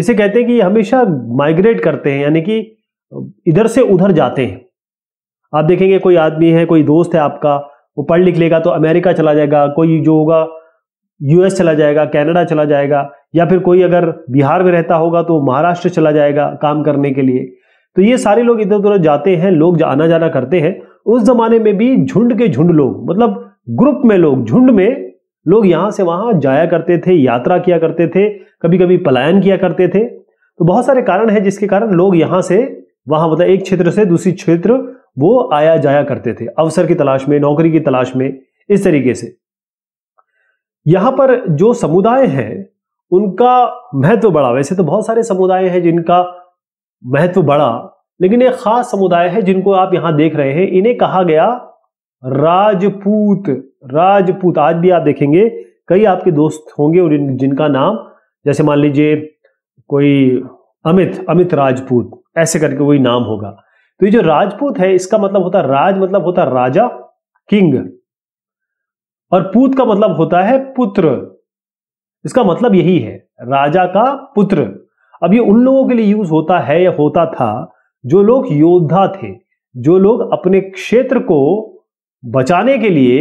इसे कहते हैं कि हमेशा माइग्रेट करते हैं यानी कि इधर से उधर जाते हैं आप देखेंगे कोई आदमी है कोई दोस्त है आपका वो पढ़ लिख लेगा तो अमेरिका चला जाएगा कोई जो होगा यूएस चला जाएगा कनाडा चला जाएगा या फिर कोई अगर बिहार में रहता होगा तो महाराष्ट्र चला जाएगा काम करने के लिए तो ये सारे लोग इधर उधर जाते हैं लोग आना जाना करते हैं उस जमाने में भी झुंड के झुंड लोग मतलब ग्रुप में लोग झुंड में लोग यहां से वहां जाया करते थे यात्रा किया करते थे कभी कभी पलायन किया करते थे तो बहुत सारे कारण है जिसके कारण लोग यहां से वहां मतलब एक क्षेत्र से दूसरी क्षेत्र वो आया जाया करते थे अवसर की तलाश में नौकरी की तलाश में इस तरीके से यहां पर जो समुदाय है उनका महत्व बड़ा वैसे तो बहुत सारे समुदाय हैं जिनका महत्व बढ़ा लेकिन एक खास समुदाय है जिनको आप यहां देख रहे हैं इन्हें कहा गया राजपूत राजपूत आज भी आप देखेंगे कई आपके दोस्त होंगे और जिनका नाम जैसे मान लीजिए कोई अमित अमित राजपूत ऐसे करके कोई नाम होगा तो ये जो राजपूत है इसका मतलब होता है राज मतलब होता है राजा किंग और पूत का मतलब होता है पुत्र इसका मतलब यही है राजा का पुत्र अब ये उन लोगों के लिए यूज होता है या होता था जो लोग योद्धा थे जो लोग अपने क्षेत्र को बचाने के लिए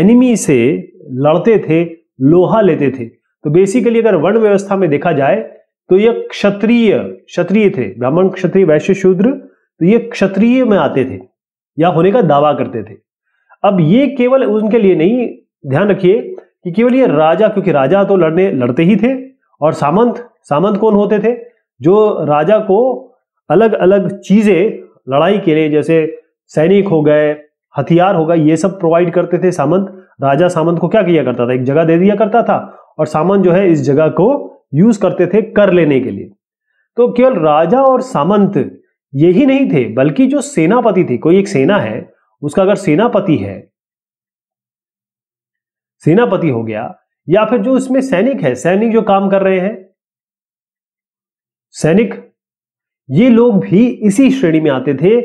एनिमी से लड़ते थे लोहा लेते थे तो बेसिकली अगर वर्ण व्यवस्था में देखा जाए तो ये क्षत्रिय क्षत्रिय थे ब्राह्मण क्षत्रिय वैश्य शूद्र तो ये क्षत्रिय में आते थे या होने का दावा करते थे अब ये केवल उनके लिए नहीं ध्यान रखिए कि केवल ये राजा क्योंकि राजा तो लड़ने लड़ते ही थे और सामंत सामंत कौन होते थे जो राजा को अलग अलग चीजें लड़ाई के लिए जैसे सैनिक हो गए हथियार होगा ये सब प्रोवाइड करते थे सामंत राजा सामंत को क्या किया करता था एक जगह दे दिया करता था और सामंत जो है इस जगह को यूज करते थे कर लेने के लिए तो केवल राजा और सामंत यही नहीं थे बल्कि जो सेनापति थी कोई एक सेना है उसका अगर सेनापति है सेनापति हो गया या फिर जो इसमें सैनिक है सैनिक जो काम कर रहे हैं सैनिक ये लोग भी इसी श्रेणी में आते थे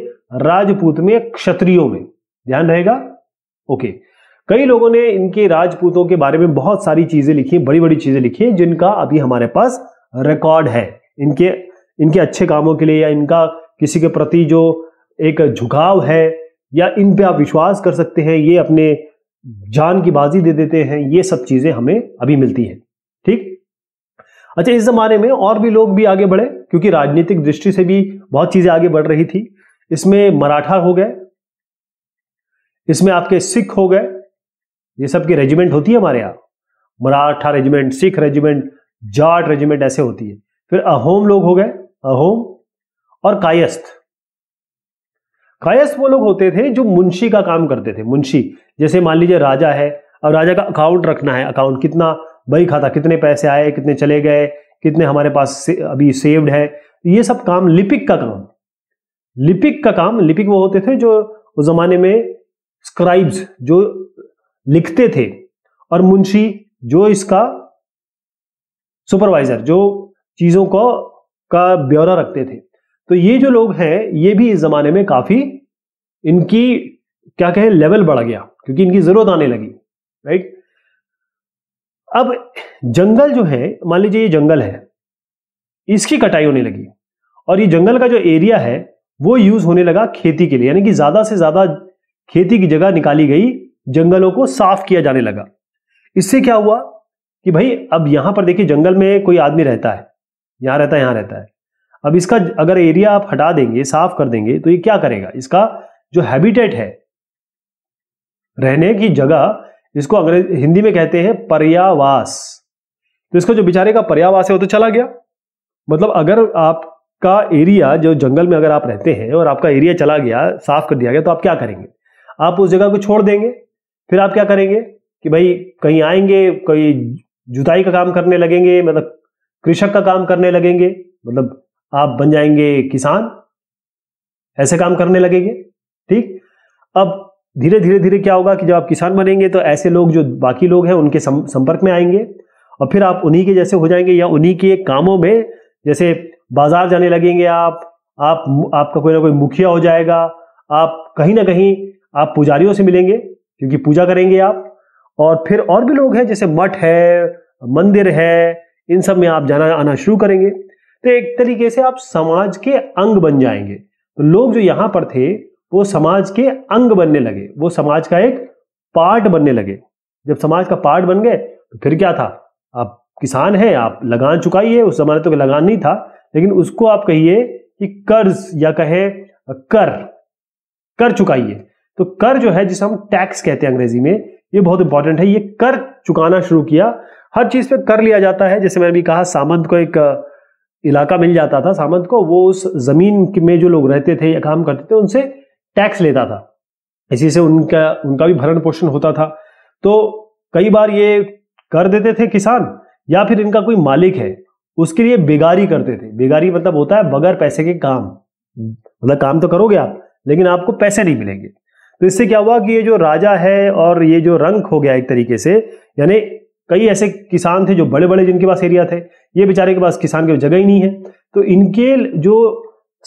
राजपूत में क्षत्रियो में ध्यान रहेगा ओके कई लोगों ने इनके राजपूतों के बारे में बहुत सारी चीजें लिखी बड़ी बड़ी चीजें लिखी है जिनका अभी हमारे पास रिकॉर्ड है इनके इनके अच्छे कामों के लिए या इनका किसी के प्रति जो एक झुकाव है या इन पे आप विश्वास कर सकते हैं ये अपने जान की बाजी दे देते हैं ये सब चीजें हमें अभी मिलती हैं ठीक अच्छा इस जमाने में और भी लोग भी आगे बढ़े क्योंकि राजनीतिक दृष्टि से भी बहुत चीजें आगे बढ़ रही थी इसमें मराठा हो गए इसमें आपके सिख हो गए ये सब की रेजिमेंट होती है हमारे यहाँ Maratha regiment Sikh regiment Jat regiment ऐसे होती है फिर अहोम लोग हो गए अहोम और कायस्थ कायस्थ वो लोग होते थे जो मुंशी का काम करते थे मुंशी जैसे मान लीजिए राजा है अब राजा का अकाउंट रखना है अकाउंट कितना बही खाता कितने पैसे आए कितने चले गए कितने हमारे पास से, अभी सेव्ड है ये सब काम लिपिक का काम लिपिक का काम लिपिक वो होते थे जो उस जमाने में स्क्राइब्स जो लिखते थे और मुंशी जो इसका सुपरवाइजर जो चीजों को का ब्यौरा रखते थे तो ये जो लोग हैं ये भी इस जमाने में काफी इनकी क्या कहें लेवल बढ़ गया क्योंकि इनकी जरूरत आने लगी राइट अब जंगल जो है मान लीजिए ये जंगल है इसकी कटाई होने लगी और ये जंगल का जो एरिया है वो यूज होने लगा खेती के लिए यानी कि ज्यादा से ज्यादा खेती की जगह निकाली गई जंगलों को साफ किया जाने लगा इससे क्या हुआ कि भाई अब यहां पर देखिए जंगल में कोई आदमी रहता है यहां रहता है यहां रहता है अब इसका अगर एरिया आप हटा देंगे साफ कर देंगे तो ये क्या करेगा इसका जो हैबिटेट है रहने की जगह इसको अंग्रेज हिंदी में कहते हैं पर्यावास तो इसका जो बेचारे का पर्यावास है वो तो चला गया मतलब अगर आपका एरिया जो जंगल में अगर आप रहते हैं और आपका एरिया चला गया साफ कर दिया गया तो आप क्या करेंगे आप उस जगह को छोड़ देंगे फिर आप क्या करेंगे कि भाई कहीं आएंगे कहीं जुताई का काम करने लगेंगे मतलब कृषक का काम करने लगेंगे मतलब आप बन जाएंगे किसान ऐसे काम करने लगेंगे ठीक अब धीरे धीरे धीरे क्या होगा कि जब आप किसान बनेंगे तो ऐसे लोग जो बाकी लोग हैं उनके संपर्क में आएंगे और फिर आप उन्हीं के जैसे हो जाएंगे या उन्हीं के कामों में जैसे बाजार जाने लगेंगे आप आप आपका कोई ना कोई मुखिया हो जाएगा आप कहीं ना कहीं आप पुजारियों से मिलेंगे क्योंकि पूजा करेंगे आप और फिर और भी लोग हैं जैसे मठ है मंदिर है इन सब में आप जाना आना शुरू करेंगे तो एक तरीके से आप समाज के अंग बन जाएंगे तो लोग जो यहाँ पर थे वो समाज के अंग बनने लगे वो समाज का एक पार्ट बनने लगे जब समाज का पार्ट बन गए तो फिर क्या था आप किसान हैं आप लगान चुकाइए उस जमाने तो लगान नहीं था लेकिन उसको आप कहिए कि कर्ज या कहें कर कर चुकाइए तो कर जो है जिसे हम टैक्स कहते हैं अंग्रेजी में ये बहुत इंपॉर्टेंट है ये कर चुकाना शुरू किया हर चीज पे कर लिया जाता है जैसे मैंने भी कहा सामंत को एक इलाका मिल जाता था सामंत को वो उस जमीन में जो लोग रहते थे या काम करते थे उनसे टैक्स लेता था इसी से उनका उनका भी भरण पोषण होता था तो कई बार ये कर देते थे किसान या फिर इनका कोई मालिक है उसके लिए बेगारी करते थे बेगारी मतलब होता है बगैर पैसे के काम मतलब काम तो करोगे आप लेकिन आपको पैसे नहीं मिलेंगे तो इससे क्या हुआ कि ये जो राजा है और ये जो रंक हो गया एक तरीके से यानी कई ऐसे किसान थे जो बड़े बड़े जिनके पास एरिया थे ये बेचारे के पास किसान की जगह ही नहीं है तो इनके जो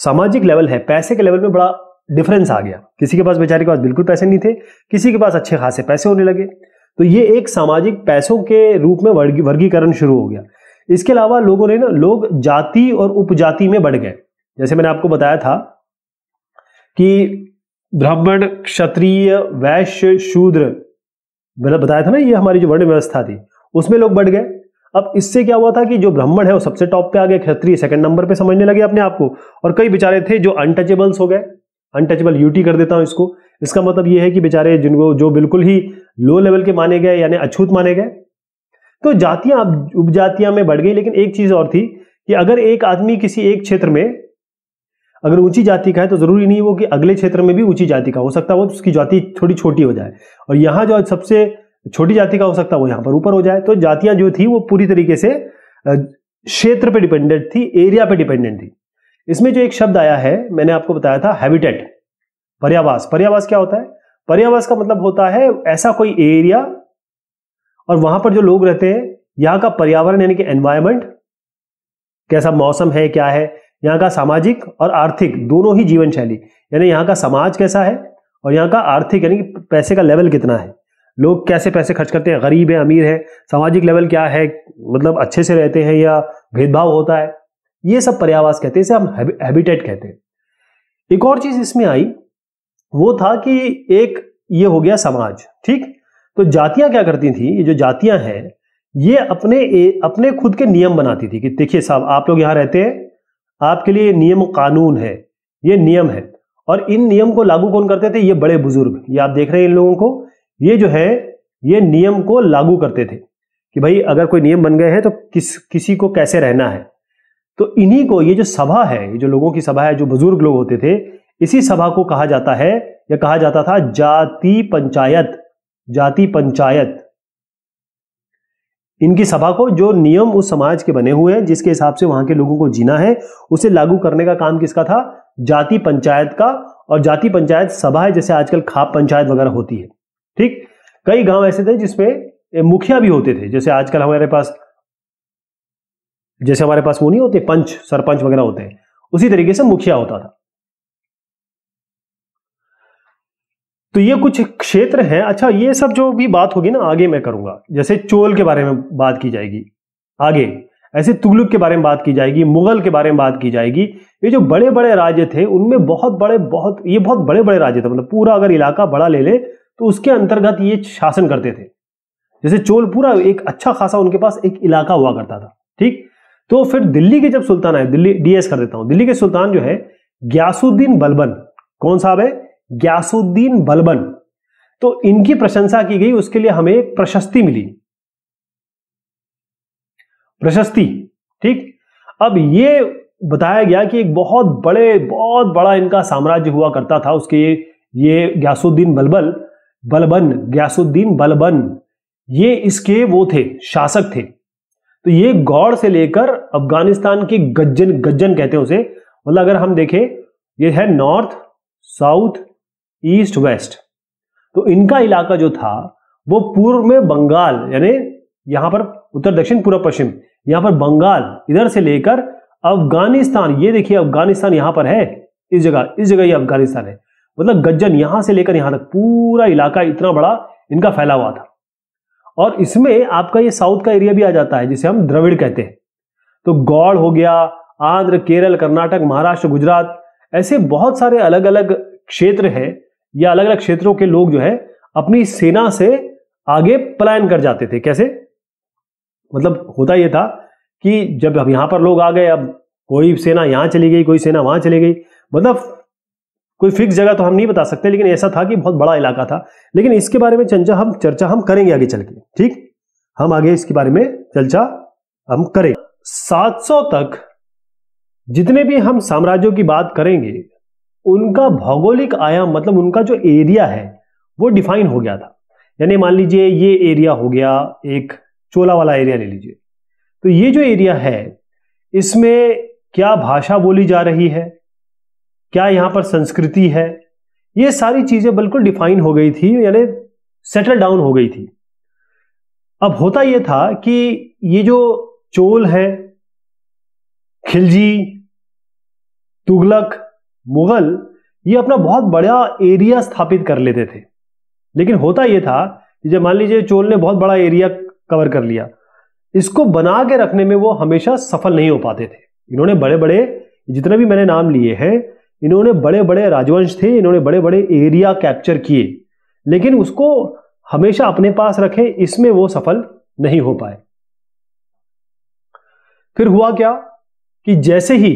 सामाजिक लेवल है पैसे के लेवल में बड़ा डिफरेंस आ गया किसी के पास बेचारे के पास बिल्कुल पैसे नहीं थे किसी के पास अच्छे खासे पैसे होने लगे तो ये एक सामाजिक पैसों के रूप में वर्गी, वर्गीकरण शुरू हो गया इसके अलावा लोगों ने ना लोग जाति और उपजाति में बढ़ गए जैसे मैंने आपको बताया था कि ब्राह्मण क्षत्रिय वैश्य शूद्र मैंने मतलब बताया था ना ये हमारी जो वर्ण व्यवस्था थी उसमें लोग बढ़ गए अब इससे क्या हुआ था कि जो ब्राह्मण है वो सबसे टॉप पे आ गए क्षत्रिय सेकंड नंबर पे समझने लगे अपने आप को और कई बेचारे थे जो अनटचेबल्स हो गए अनटचेबल यूटी कर देता हूं इसको इसका मतलब यह है कि बेचारे जिनको जो बिल्कुल ही लो लेवल के माने गए यानी अछूत माने गए तो जातियां अब उपजातियां में बढ़ गई लेकिन एक चीज और थी कि अगर एक आदमी किसी एक क्षेत्र में अगर ऊंची जाति का है तो जरूरी नहीं वो कि अगले क्षेत्र में भी ऊंची जाति का हो सकता है वो उसकी जाति थोड़ी छोटी हो जाए और यहां जो सबसे छोटी जाति का हो सकता है वो यहां पर ऊपर हो जाए तो जातियां जो थी वो पूरी तरीके से क्षेत्र पे डिपेंडेंट थी एरिया पे डिपेंडेंट थी इसमें जो एक शब्द आया है मैंने आपको बताया था हैबिटेट पर्यावास पर्यावास क्या होता है पर्यावास का मतलब होता है ऐसा कोई एरिया और वहां पर जो लोग रहते हैं यहां का पर्यावरण यानी कि एनवायरमेंट कैसा मौसम है क्या है यहाँ का सामाजिक और आर्थिक दोनों ही जीवन शैली यानी यहाँ का समाज कैसा है और यहाँ का आर्थिक यानी कि पैसे का लेवल कितना है लोग कैसे पैसे खर्च करते हैं गरीब है अमीर है सामाजिक लेवल क्या है मतलब अच्छे से रहते हैं या भेदभाव होता है ये सब पर्यावास कहते हैं इसे हम हैबिटेट कहते हैं एक और चीज इसमें आई वो था कि एक ये हो गया समाज ठीक तो जातियां क्या करती थी ये जो जातियां हैं ये अपने ए, अपने खुद के नियम बनाती थी कि देखिए साहब आप लोग यहां रहते हैं आपके लिए नियम कानून है ये नियम है और इन नियम को लागू कौन करते थे ये बड़े बुजुर्ग ये आप देख रहे हैं इन लोगों को ये जो है ये नियम को लागू करते थे कि भाई अगर कोई नियम बन गए हैं तो किस किसी को कैसे रहना है तो इन्हीं को ये जो सभा है ये जो लोगों की सभा है जो बुजुर्ग लोग होते थे इसी सभा को कहा जाता है या कहा जाता था जाति पंचायत जाति पंचायत इनकी सभा को जो नियम उस समाज के बने हुए हैं जिसके हिसाब से वहां के लोगों को जीना है उसे लागू करने का काम किसका था जाति पंचायत का और जाति पंचायत सभा है जैसे आजकल खाप पंचायत वगैरह होती है ठीक कई गांव ऐसे थे जिसमें मुखिया भी होते थे जैसे आजकल हमारे पास जैसे हमारे पास वो नहीं होते पंच सरपंच वगैरह होते हैं उसी तरीके से मुखिया होता था तो ये कुछ क्षेत्र हैं अच्छा ये सब जो भी बात होगी ना आगे मैं करूंगा जैसे चोल के बारे में बात की जाएगी आगे ऐसे तुगलुक के बारे में बात की जाएगी मुगल के बारे में बात की जाएगी ये जो बड़े बड़े राज्य थे उनमें बहुत बड़े बहुत ये बहुत बड़े बड़े राज्य थे मतलब पूरा अगर इलाका बड़ा ले ले तो उसके अंतर्गत ये शासन करते थे जैसे चोल पूरा एक अच्छा खासा उनके पास एक इलाका हुआ करता था ठीक तो फिर दिल्ली के जब सुल्तान आए दिल्ली डीएस कर देता हूं दिल्ली के सुल्तान जो है ग्यासुद्दीन बलबन कौन साहब है ग्यासुद्दीन बलबन तो इनकी प्रशंसा की गई उसके लिए हमें प्रशस्ति मिली प्रशस्ति ठीक अब ये बताया गया कि एक बहुत बड़े बहुत बड़ा इनका साम्राज्य हुआ करता था उसके ये ये ग्यासुद्दीन बलबल बलबन ग्यासुद्दीन बलबन ये इसके वो थे शासक थे तो ये गौड़ से लेकर अफगानिस्तान की गज्जन गज्जन कहते हैं उसे मतलब अगर हम देखें ये है नॉर्थ साउथ ईस्ट वेस्ट तो इनका इलाका जो था वो पूर्व में बंगाल यानी यहां पर उत्तर दक्षिण पूर्व पश्चिम यहां पर बंगाल इधर से लेकर अफगानिस्तान ये देखिए अफगानिस्तान यहां पर है इस जगह इस जगह ये अफगानिस्तान है मतलब गज्जन यहां से लेकर यहां तक पूरा इलाका इतना बड़ा इनका फैला हुआ था और इसमें आपका ये साउथ का एरिया भी आ जाता है जिसे हम द्रविड़ कहते हैं तो गौड़ हो गया आंध्र केरल कर्नाटक महाराष्ट्र गुजरात ऐसे बहुत सारे अलग अलग क्षेत्र हैं या अलग अलग क्षेत्रों के लोग जो है अपनी सेना से आगे पलायन कर जाते थे कैसे मतलब होता यह था कि जब हम यहां पर लोग आ गए अब कोई सेना यहां चली गई कोई सेना वहां चली गई मतलब कोई फिक्स जगह तो हम नहीं बता सकते लेकिन ऐसा था कि बहुत बड़ा इलाका था लेकिन इसके बारे में चर्चा हम चर्चा हम करेंगे आगे चल के ठीक हम आगे इसके बारे में चर्चा हम सात 700 तक जितने भी हम साम्राज्यों की बात करेंगे उनका भौगोलिक आयाम मतलब उनका जो एरिया है वो डिफाइन हो गया था यानी मान लीजिए ये एरिया हो गया एक चोला वाला एरिया ले लीजिए तो ये जो एरिया है इसमें क्या भाषा बोली जा रही है क्या यहाँ पर संस्कृति है ये सारी चीजें बिल्कुल डिफाइन हो गई थी यानी सेटल डाउन हो गई थी अब होता यह था कि ये जो चोल है खिलजी तुगलक मुगल ये अपना बहुत बड़ा एरिया स्थापित कर लेते थे लेकिन होता यह था कि जब मान लीजिए चोल ने बहुत बड़ा एरिया कवर कर लिया इसको बना के रखने में वो हमेशा सफल नहीं हो पाते थे इन्होंने बड़े बड़े जितने भी मैंने नाम लिए हैं इन्होंने बड़े बड़े राजवंश थे इन्होंने बड़े बड़े एरिया कैप्चर किए लेकिन उसको हमेशा अपने पास रखे इसमें वो सफल नहीं हो पाए फिर हुआ क्या कि जैसे ही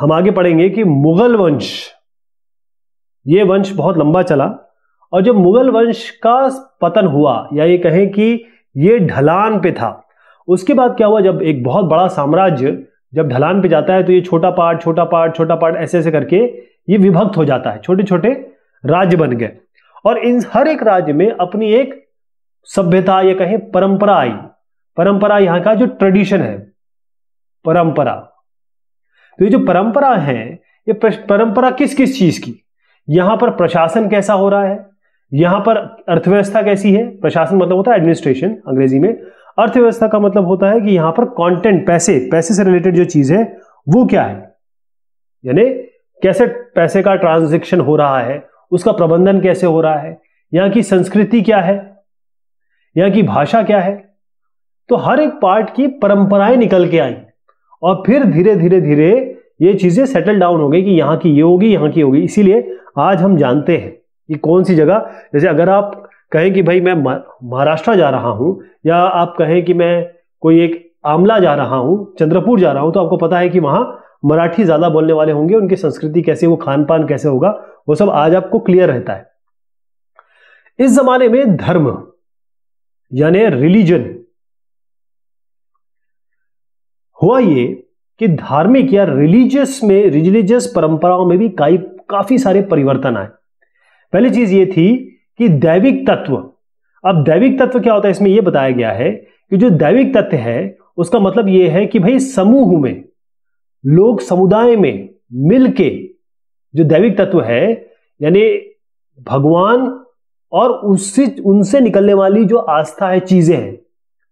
हम आगे पढ़ेंगे कि मुगल वंश ये वंश बहुत लंबा चला और जब मुगल वंश का पतन हुआ या ये कहें कि ये ढलान पे था उसके बाद क्या हुआ जब एक बहुत बड़ा साम्राज्य जब ढलान पे जाता है तो ये छोटा पार्ट छोटा पार्ट छोटा पार्ट ऐसे ऐसे करके ये विभक्त हो जाता है छोटे छोटे राज्य बन गए और इन हर एक राज्य में अपनी एक सभ्यता या कहें परंपरा आई परंपरा यहां का जो ट्रेडिशन है परंपरा तो ये जो परंपरा है ये परंपरा किस किस चीज की यहां पर प्रशासन कैसा हो रहा है यहां पर अर्थव्यवस्था कैसी है प्रशासन मतलब होता है एडमिनिस्ट्रेशन अंग्रेजी में अर्थव्यवस्था का मतलब होता है कि यहां पर कंटेंट पैसे पैसे से रिलेटेड जो चीज है वो क्या है यानी कैसे पैसे का ट्रांजेक्शन हो रहा है उसका प्रबंधन कैसे हो रहा है यहां की संस्कृति क्या है यहां की भाषा क्या है तो हर एक पार्ट की परंपराएं निकल के आई और फिर धीरे धीरे धीरे ये चीजें सेटल डाउन हो गई कि यहां की ये होगी यहां की होगी इसीलिए आज हम जानते हैं कि कौन सी जगह जैसे अगर आप कहें कि भाई मैं महाराष्ट्र जा रहा हूं या आप कहें कि मैं कोई एक आमला जा रहा हूं चंद्रपुर जा रहा हूं तो आपको पता है कि वहां मराठी ज़्यादा बोलने वाले होंगे उनकी संस्कृति कैसे वो खान पान कैसे होगा वो सब आज आपको क्लियर रहता है इस जमाने में धर्म यानी रिलीजन हुआ ये कि धार्मिक या रिलीजियस में रिलीजियस परंपराओं में भी काफी सारे परिवर्तन आए पहली चीज ये थी कि दैविक तत्व अब दैविक तत्व क्या होता है इसमें यह बताया गया है कि जो दैविक तत्व है उसका मतलब यह है कि भाई समूह में लोग समुदाय में मिलके जो दैविक तत्व है यानी भगवान और उससे उनसे निकलने वाली जो आस्था है चीजें हैं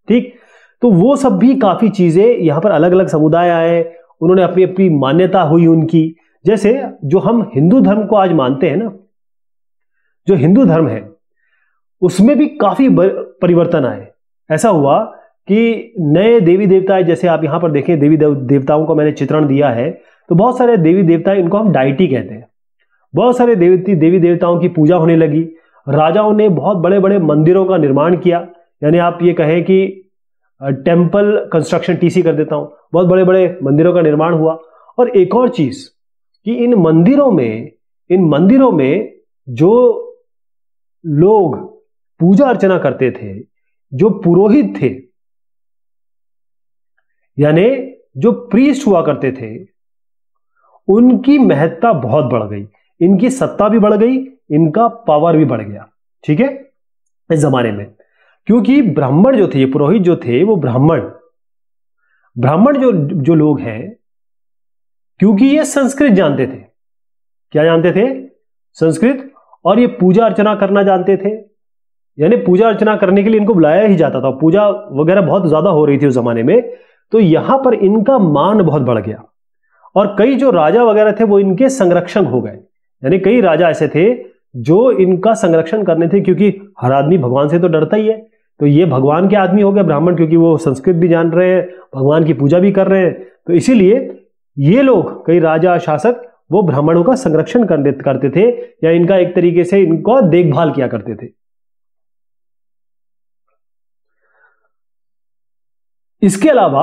ठीक तो वो सब भी काफी चीजें यहां पर अलग अलग समुदाय आए उन्होंने अपनी अपनी मान्यता हुई उनकी जैसे जो हम हिंदू धर्म को आज मानते हैं ना जो हिंदू धर्म है उसमें भी काफ़ी परिवर्तन आए ऐसा हुआ कि नए देवी देवता जैसे आप यहां पर देखें देवी देव, देवताओं का मैंने चित्रण दिया है तो बहुत सारे देवी देवता इनको हम डाइटी कहते हैं बहुत सारे देवी देवी देवताओं की पूजा होने लगी राजाओं ने बहुत बड़े बड़े मंदिरों का निर्माण किया यानी आप ये कहें कि टेम्पल कंस्ट्रक्शन टीसी कर देता हूं बहुत बड़े बड़े मंदिरों का निर्माण हुआ और एक और चीज़ कि इन मंदिरों में इन मंदिरों में जो लोग पूजा अर्चना करते थे जो पुरोहित थे यानी जो प्रीस्ट हुआ करते थे उनकी महत्ता बहुत बढ़ गई इनकी सत्ता भी बढ़ गई इनका पावर भी बढ़ गया ठीक है इस जमाने में क्योंकि ब्राह्मण जो थे ये पुरोहित जो थे वो ब्राह्मण ब्राह्मण जो जो लोग हैं क्योंकि ये संस्कृत जानते थे क्या जानते थे संस्कृत और ये पूजा अर्चना करना जानते थे यानी पूजा अर्चना करने के लिए इनको बुलाया ही जाता था पूजा वगैरह बहुत ज्यादा हो रही थी उस जमाने में तो यहां पर इनका मान बहुत बढ़ गया और कई जो राजा वगैरह थे वो इनके संरक्षक हो गए यानी कई राजा ऐसे थे जो इनका संरक्षण करने थे क्योंकि हर आदमी भगवान से तो डरता ही है तो ये भगवान के आदमी हो गए ब्राह्मण क्योंकि वो संस्कृत भी जान रहे हैं भगवान की पूजा भी कर रहे हैं तो इसीलिए ये लोग कई राजा शासक वो ब्राह्मणों का संरक्षण करते थे या इनका एक तरीके से इनको देखभाल किया करते थे इसके अलावा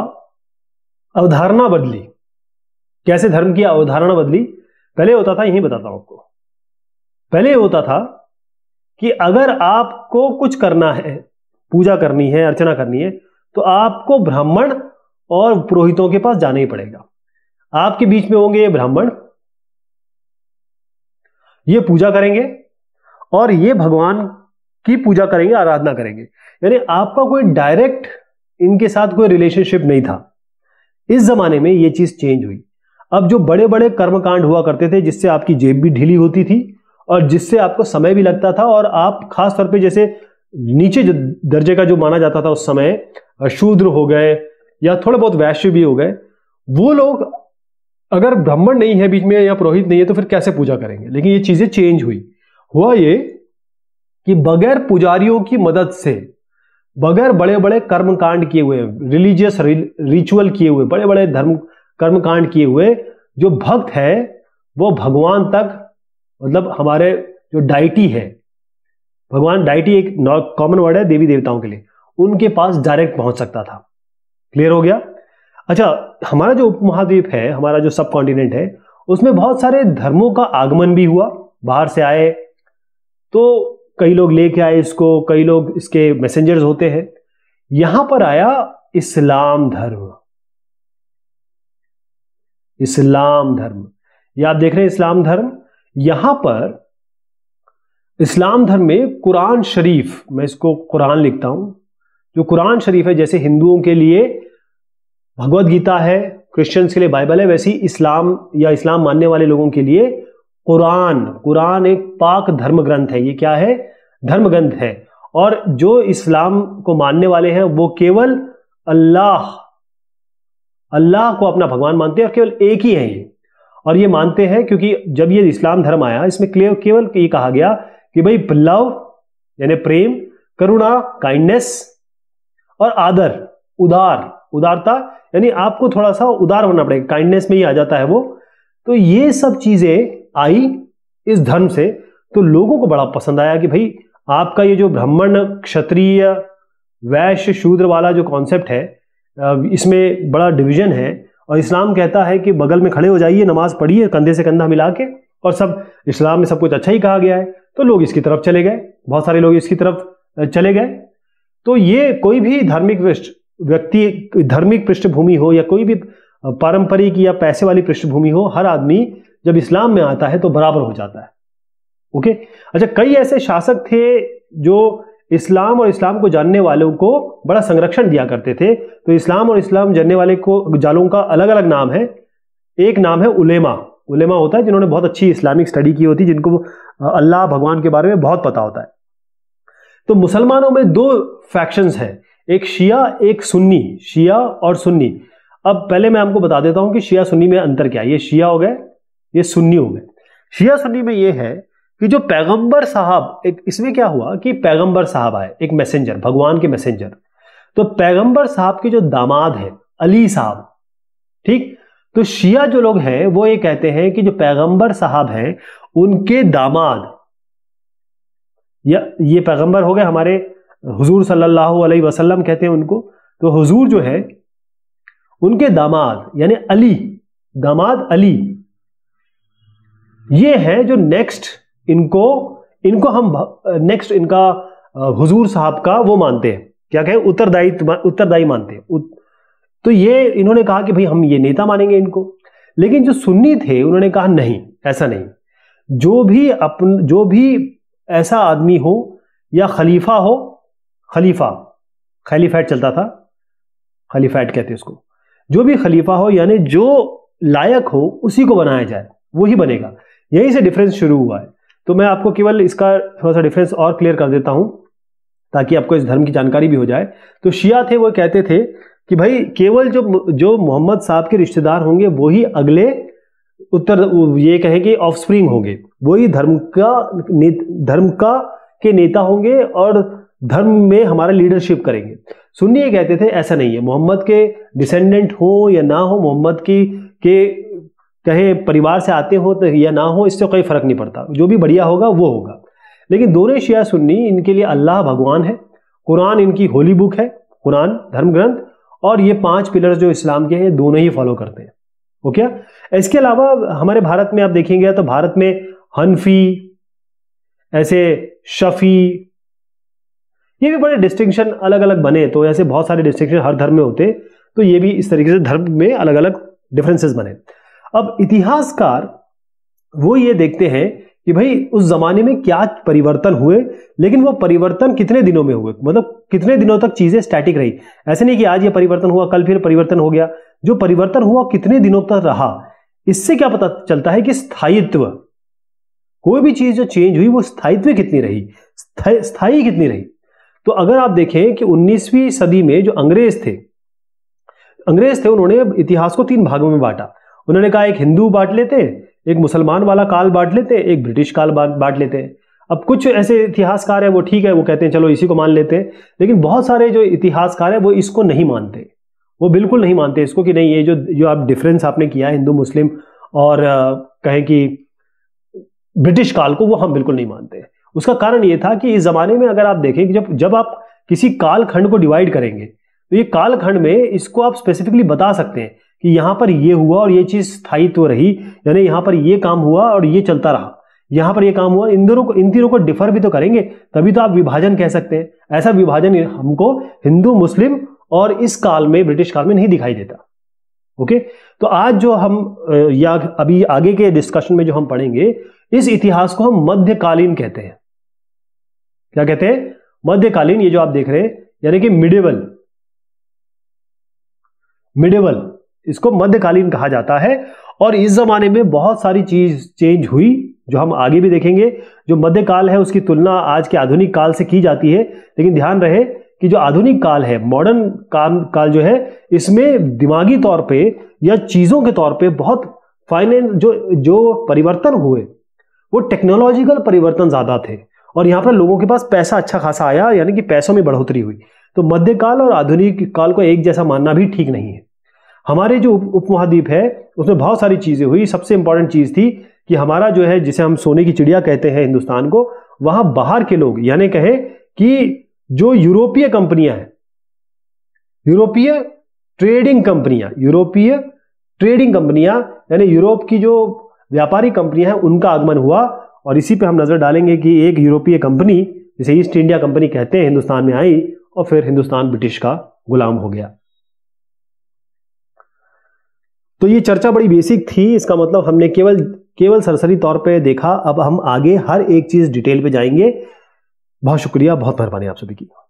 अवधारणा बदली कैसे धर्म की अवधारणा बदली पहले होता था यही बताता हूं आपको पहले होता था कि अगर आपको कुछ करना है पूजा करनी है अर्चना करनी है तो आपको ब्राह्मण और पुरोहितों के पास जाना ही पड़ेगा आपके बीच में होंगे ये ब्राह्मण ये पूजा करेंगे और ये भगवान की पूजा करेंगे आराधना करेंगे यानी आपका कोई डायरेक्ट इनके साथ कोई रिलेशनशिप नहीं था इस जमाने में ये चीज चेंज हुई अब जो बड़े बड़े कर्मकांड हुआ करते थे जिससे आपकी जेब भी ढीली होती थी और जिससे आपको समय भी लगता था और आप खास तौर पे जैसे नीचे दर्जे का जो माना जाता था उस समय शूद्र हो गए या थोड़े बहुत वैश्य भी हो गए वो लोग अगर ब्राह्मण नहीं है बीच में या पुरोहित नहीं है तो फिर कैसे पूजा करेंगे लेकिन ये चीजें चेंज हुई हुआ ये कि बगैर पुजारियों की मदद से बगैर बड़े बड़े कर्मकांड किए हुए रिलीजियस रिचुअल किए हुए बड़े बड़े धर्म कर्मकांड किए हुए जो भक्त है वो भगवान तक मतलब हमारे जो डाइटी है भगवान डाइटी एक कॉमन वर्ड है देवी देवताओं के लिए उनके पास डायरेक्ट पहुंच सकता था क्लियर हो गया अच्छा हमारा जो उपमहाद्वीप है हमारा जो सब कॉन्टिनेंट है उसमें बहुत सारे धर्मों का आगमन भी हुआ बाहर से आए तो कई लोग लेके आए इसको कई लोग इसके मैसेंजर्स होते हैं यहां पर आया इस्लाम धर्म इस्लाम धर्म ये आप देख रहे हैं इस्लाम धर्म यहां पर इस्लाम धर्म में कुरान शरीफ मैं इसको कुरान लिखता हूं जो कुरान शरीफ है जैसे हिंदुओं के लिए भगवत गीता है क्रिश्चियंस के लिए बाइबल है वैसी इस्लाम या इस्लाम मानने वाले लोगों के लिए कुरान कुरान एक पाक धर्म ग्रंथ है ये क्या है धर्म ग्रंथ है और जो इस्लाम को मानने वाले हैं वो केवल अल्लाह अल्लाह को अपना भगवान मानते हैं और केवल एक ही है ये और ये मानते हैं क्योंकि जब ये इस्लाम धर्म आया इसमें केवल ये कहा गया कि भाई लव यानी प्रेम करुणा काइंडनेस और आदर उदार उदारता यानी आपको थोड़ा सा उदार होना पड़ेगा काइंडनेस में ही आ जाता है वो तो ये सब चीजें आई इस धर्म से तो लोगों को बड़ा पसंद आया कि भाई आपका ये जो ब्राह्मण क्षत्रिय वैश्य शूद्र वाला जो कॉन्सेप्ट है इसमें बड़ा डिवीजन है और इस्लाम कहता है कि बगल में खड़े हो जाइए नमाज पढ़िए कंधे से कंधा मिला के और सब इस्लाम में सब कुछ अच्छा ही कहा गया है तो लोग इसकी तरफ चले गए बहुत सारे लोग इसकी तरफ चले गए तो ये कोई भी धार्मिक व्यक्ति धार्मिक पृष्ठभूमि हो या कोई भी पारंपरिक या पैसे वाली पृष्ठभूमि हो हर आदमी जब इस्लाम में आता है तो बराबर हो जाता है ओके अच्छा कई ऐसे शासक थे जो इस्लाम और इस्लाम को जानने वालों को बड़ा संरक्षण दिया करते थे तो इस्लाम और इस्लाम जानने वाले को जालों का अलग अलग नाम है एक नाम है उलेमा उलेमा होता है जिन्होंने बहुत अच्छी इस्लामिक स्टडी की होती है जिनको अल्लाह भगवान के बारे में बहुत पता होता है तो मुसलमानों में दो फैक्शंस हैं एक शिया एक सुन्नी शिया और सुन्नी अब पहले मैं आपको बता देता हूं कि शिया सुन्नी में अंतर क्या है ये शिया हो गए ये सुन्नी हो गए शिया सुन्नी में ये है कि जो पैगंबर साहब एक इसमें क्या हुआ कि पैगंबर साहब आए एक मैसेंजर भगवान के मैसेंजर तो पैगंबर साहब के जो दामाद है अली साहब ठीक तो शिया जो लोग हैं वो ये कहते हैं कि जो पैगंबर साहब हैं उनके दामाद या ये पैगंबर हो गए हमारे हजूर सल्लल्लाहु अलैहि वसल्लम कहते हैं उनको तो हजूर जो है उनके दामाद यानी अली दामाद अली ये हैं जो नेक्स्ट इनको इनको हम नेक्स्ट इनका हुजूर साहब का वो मानते हैं क्या कहें उत्तरदायी उत्तरदायी मानते हैं उत, तो ये इन्होंने कहा कि भाई हम ये नेता मानेंगे इनको लेकिन जो सुन्नी थे उन्होंने कहा नहीं ऐसा नहीं जो भी अपन जो भी ऐसा आदमी हो या खलीफा हो खलीफा खलीफेट चलता था खलीफेट कहते हैं उसको जो भी खलीफा हो यानी जो लायक हो उसी को बनाया जाए वही बनेगा यहीं से डिफरेंस शुरू हुआ है तो मैं आपको केवल इसका थोड़ा सा डिफरेंस और क्लियर कर देता हूं ताकि आपको इस धर्म की जानकारी भी हो जाए तो शिया थे वो कहते थे कि भाई केवल जो जो मोहम्मद साहब के रिश्तेदार होंगे वही अगले उत्तर ये कहें कि ऑफ स्प्रिंग होंगे वही धर्म का धर्म का के नेता होंगे और धर्म में हमारा लीडरशिप करेंगे सुन्नी ये कहते थे ऐसा नहीं है मोहम्मद के डिसेंडेंट हो या ना हो मोहम्मद की के कहे परिवार से आते हो तो या ना हो इससे कोई फ़र्क नहीं पड़ता जो भी बढ़िया होगा वो होगा लेकिन दोनों शिया सुन्नी इनके लिए अल्लाह भगवान है कुरान इनकी होली बुक है कुरान धर्म ग्रंथ और ये पांच पिलर्स जो इस्लाम के हैं दोनों ही फॉलो करते हैं ओके इसके अलावा हमारे भारत में आप देखेंगे तो भारत में हनफी ऐसे शफ़ी ये भी बड़े डिस्टिंक्शन अलग अलग बने तो ऐसे बहुत सारे डिस्टिंक्शन हर धर्म में होते तो ये भी इस तरीके से धर्म में अलग अलग डिफरेंसेस बने अब इतिहासकार वो ये देखते हैं कि भाई उस जमाने में क्या परिवर्तन हुए लेकिन वो परिवर्तन कितने दिनों में हुए मतलब कितने दिनों तक चीजें स्टैटिक रही ऐसे नहीं कि आज ये परिवर्तन हुआ कल फिर परिवर्तन हो गया जो परिवर्तन हुआ कितने दिनों तक रहा इससे क्या पता चलता है कि स्थायित्व कोई भी चीज जो चेंज हुई वो स्थायित्व कितनी रही स्थायी कितनी रही तो अगर आप देखें कि 19वीं सदी में जो अंग्रेज थे अंग्रेज थे उन्होंने इतिहास को तीन भागों में बांटा उन्होंने कहा एक हिंदू बांट लेते एक मुसलमान वाला काल बांट लेते एक ब्रिटिश काल बांट लेते अब कुछ ऐसे इतिहासकार हैं वो ठीक है वो कहते हैं चलो इसी को मान लेते हैं लेकिन बहुत सारे जो इतिहासकार हैं वो इसको नहीं मानते वो बिल्कुल नहीं मानते इसको कि नहीं ये जो जो आप डिफरेंस आपने किया है हिंदू मुस्लिम और कहें कि ब्रिटिश काल को वो हम बिल्कुल नहीं मानते उसका कारण ये था कि इस जमाने में अगर आप देखें कि जब जब आप किसी कालखंड को डिवाइड करेंगे तो ये कालखंड में इसको आप स्पेसिफिकली बता सकते हैं कि यहाँ पर ये हुआ और ये चीज़ स्थायित्व तो रही यानी यहाँ पर ये काम हुआ और ये चलता रहा यहाँ पर ये काम हुआ इन दोनों को इन तीनों को डिफर भी तो करेंगे तभी तो आप विभाजन कह सकते हैं ऐसा विभाजन हमको हिंदू मुस्लिम और इस काल में ब्रिटिश काल में नहीं दिखाई देता ओके तो आज जो हम या अभी आगे के डिस्कशन में जो हम पढ़ेंगे इस इतिहास को हम मध्यकालीन कहते हैं क्या कहते हैं मध्यकालीन ये जो आप देख रहे हैं यानी कि मिडेवल मिडेवल इसको मध्यकालीन कहा जाता है और इस जमाने में बहुत सारी चीज चेंज हुई जो हम आगे भी देखेंगे जो मध्यकाल है उसकी तुलना आज के आधुनिक काल से की जाती है लेकिन ध्यान रहे कि जो आधुनिक काल है मॉडर्न काल काल जो है इसमें दिमागी तौर पे या चीज़ों के तौर पे बहुत फाइनेंस जो जो परिवर्तन हुए वो टेक्नोलॉजिकल परिवर्तन ज़्यादा थे और यहाँ पर लोगों के पास पैसा अच्छा खासा आया यानी कि पैसों में बढ़ोतरी हुई तो मध्यकाल और आधुनिक काल को एक जैसा मानना भी ठीक नहीं है हमारे जो उपमहाद्वीप है उसमें बहुत सारी चीज़ें हुई सबसे इंपॉर्टेंट चीज़ थी कि हमारा जो है जिसे हम सोने की चिड़िया कहते हैं हिंदुस्तान को वहाँ बाहर के लोग यानी कहें कि जो यूरोपीय कंपनियां हैं यूरोपीय ट्रेडिंग कंपनियां यूरोपीय ट्रेडिंग कंपनियां यानी यूरोप की जो व्यापारी कंपनियां हैं उनका आगमन हुआ और इसी पे हम नज़र डालेंगे कि एक यूरोपीय कंपनी जिसे ईस्ट इंडिया कंपनी कहते हैं हिंदुस्तान में आई और फिर हिंदुस्तान ब्रिटिश का गुलाम हो गया तो ये चर्चा बड़ी बेसिक थी इसका मतलब हमने केवल केवल सरसरी तौर पे देखा अब हम आगे हर एक चीज़ डिटेल पे जाएंगे बहुत शुक्रिया बहुत मेहरबानी आप सभी की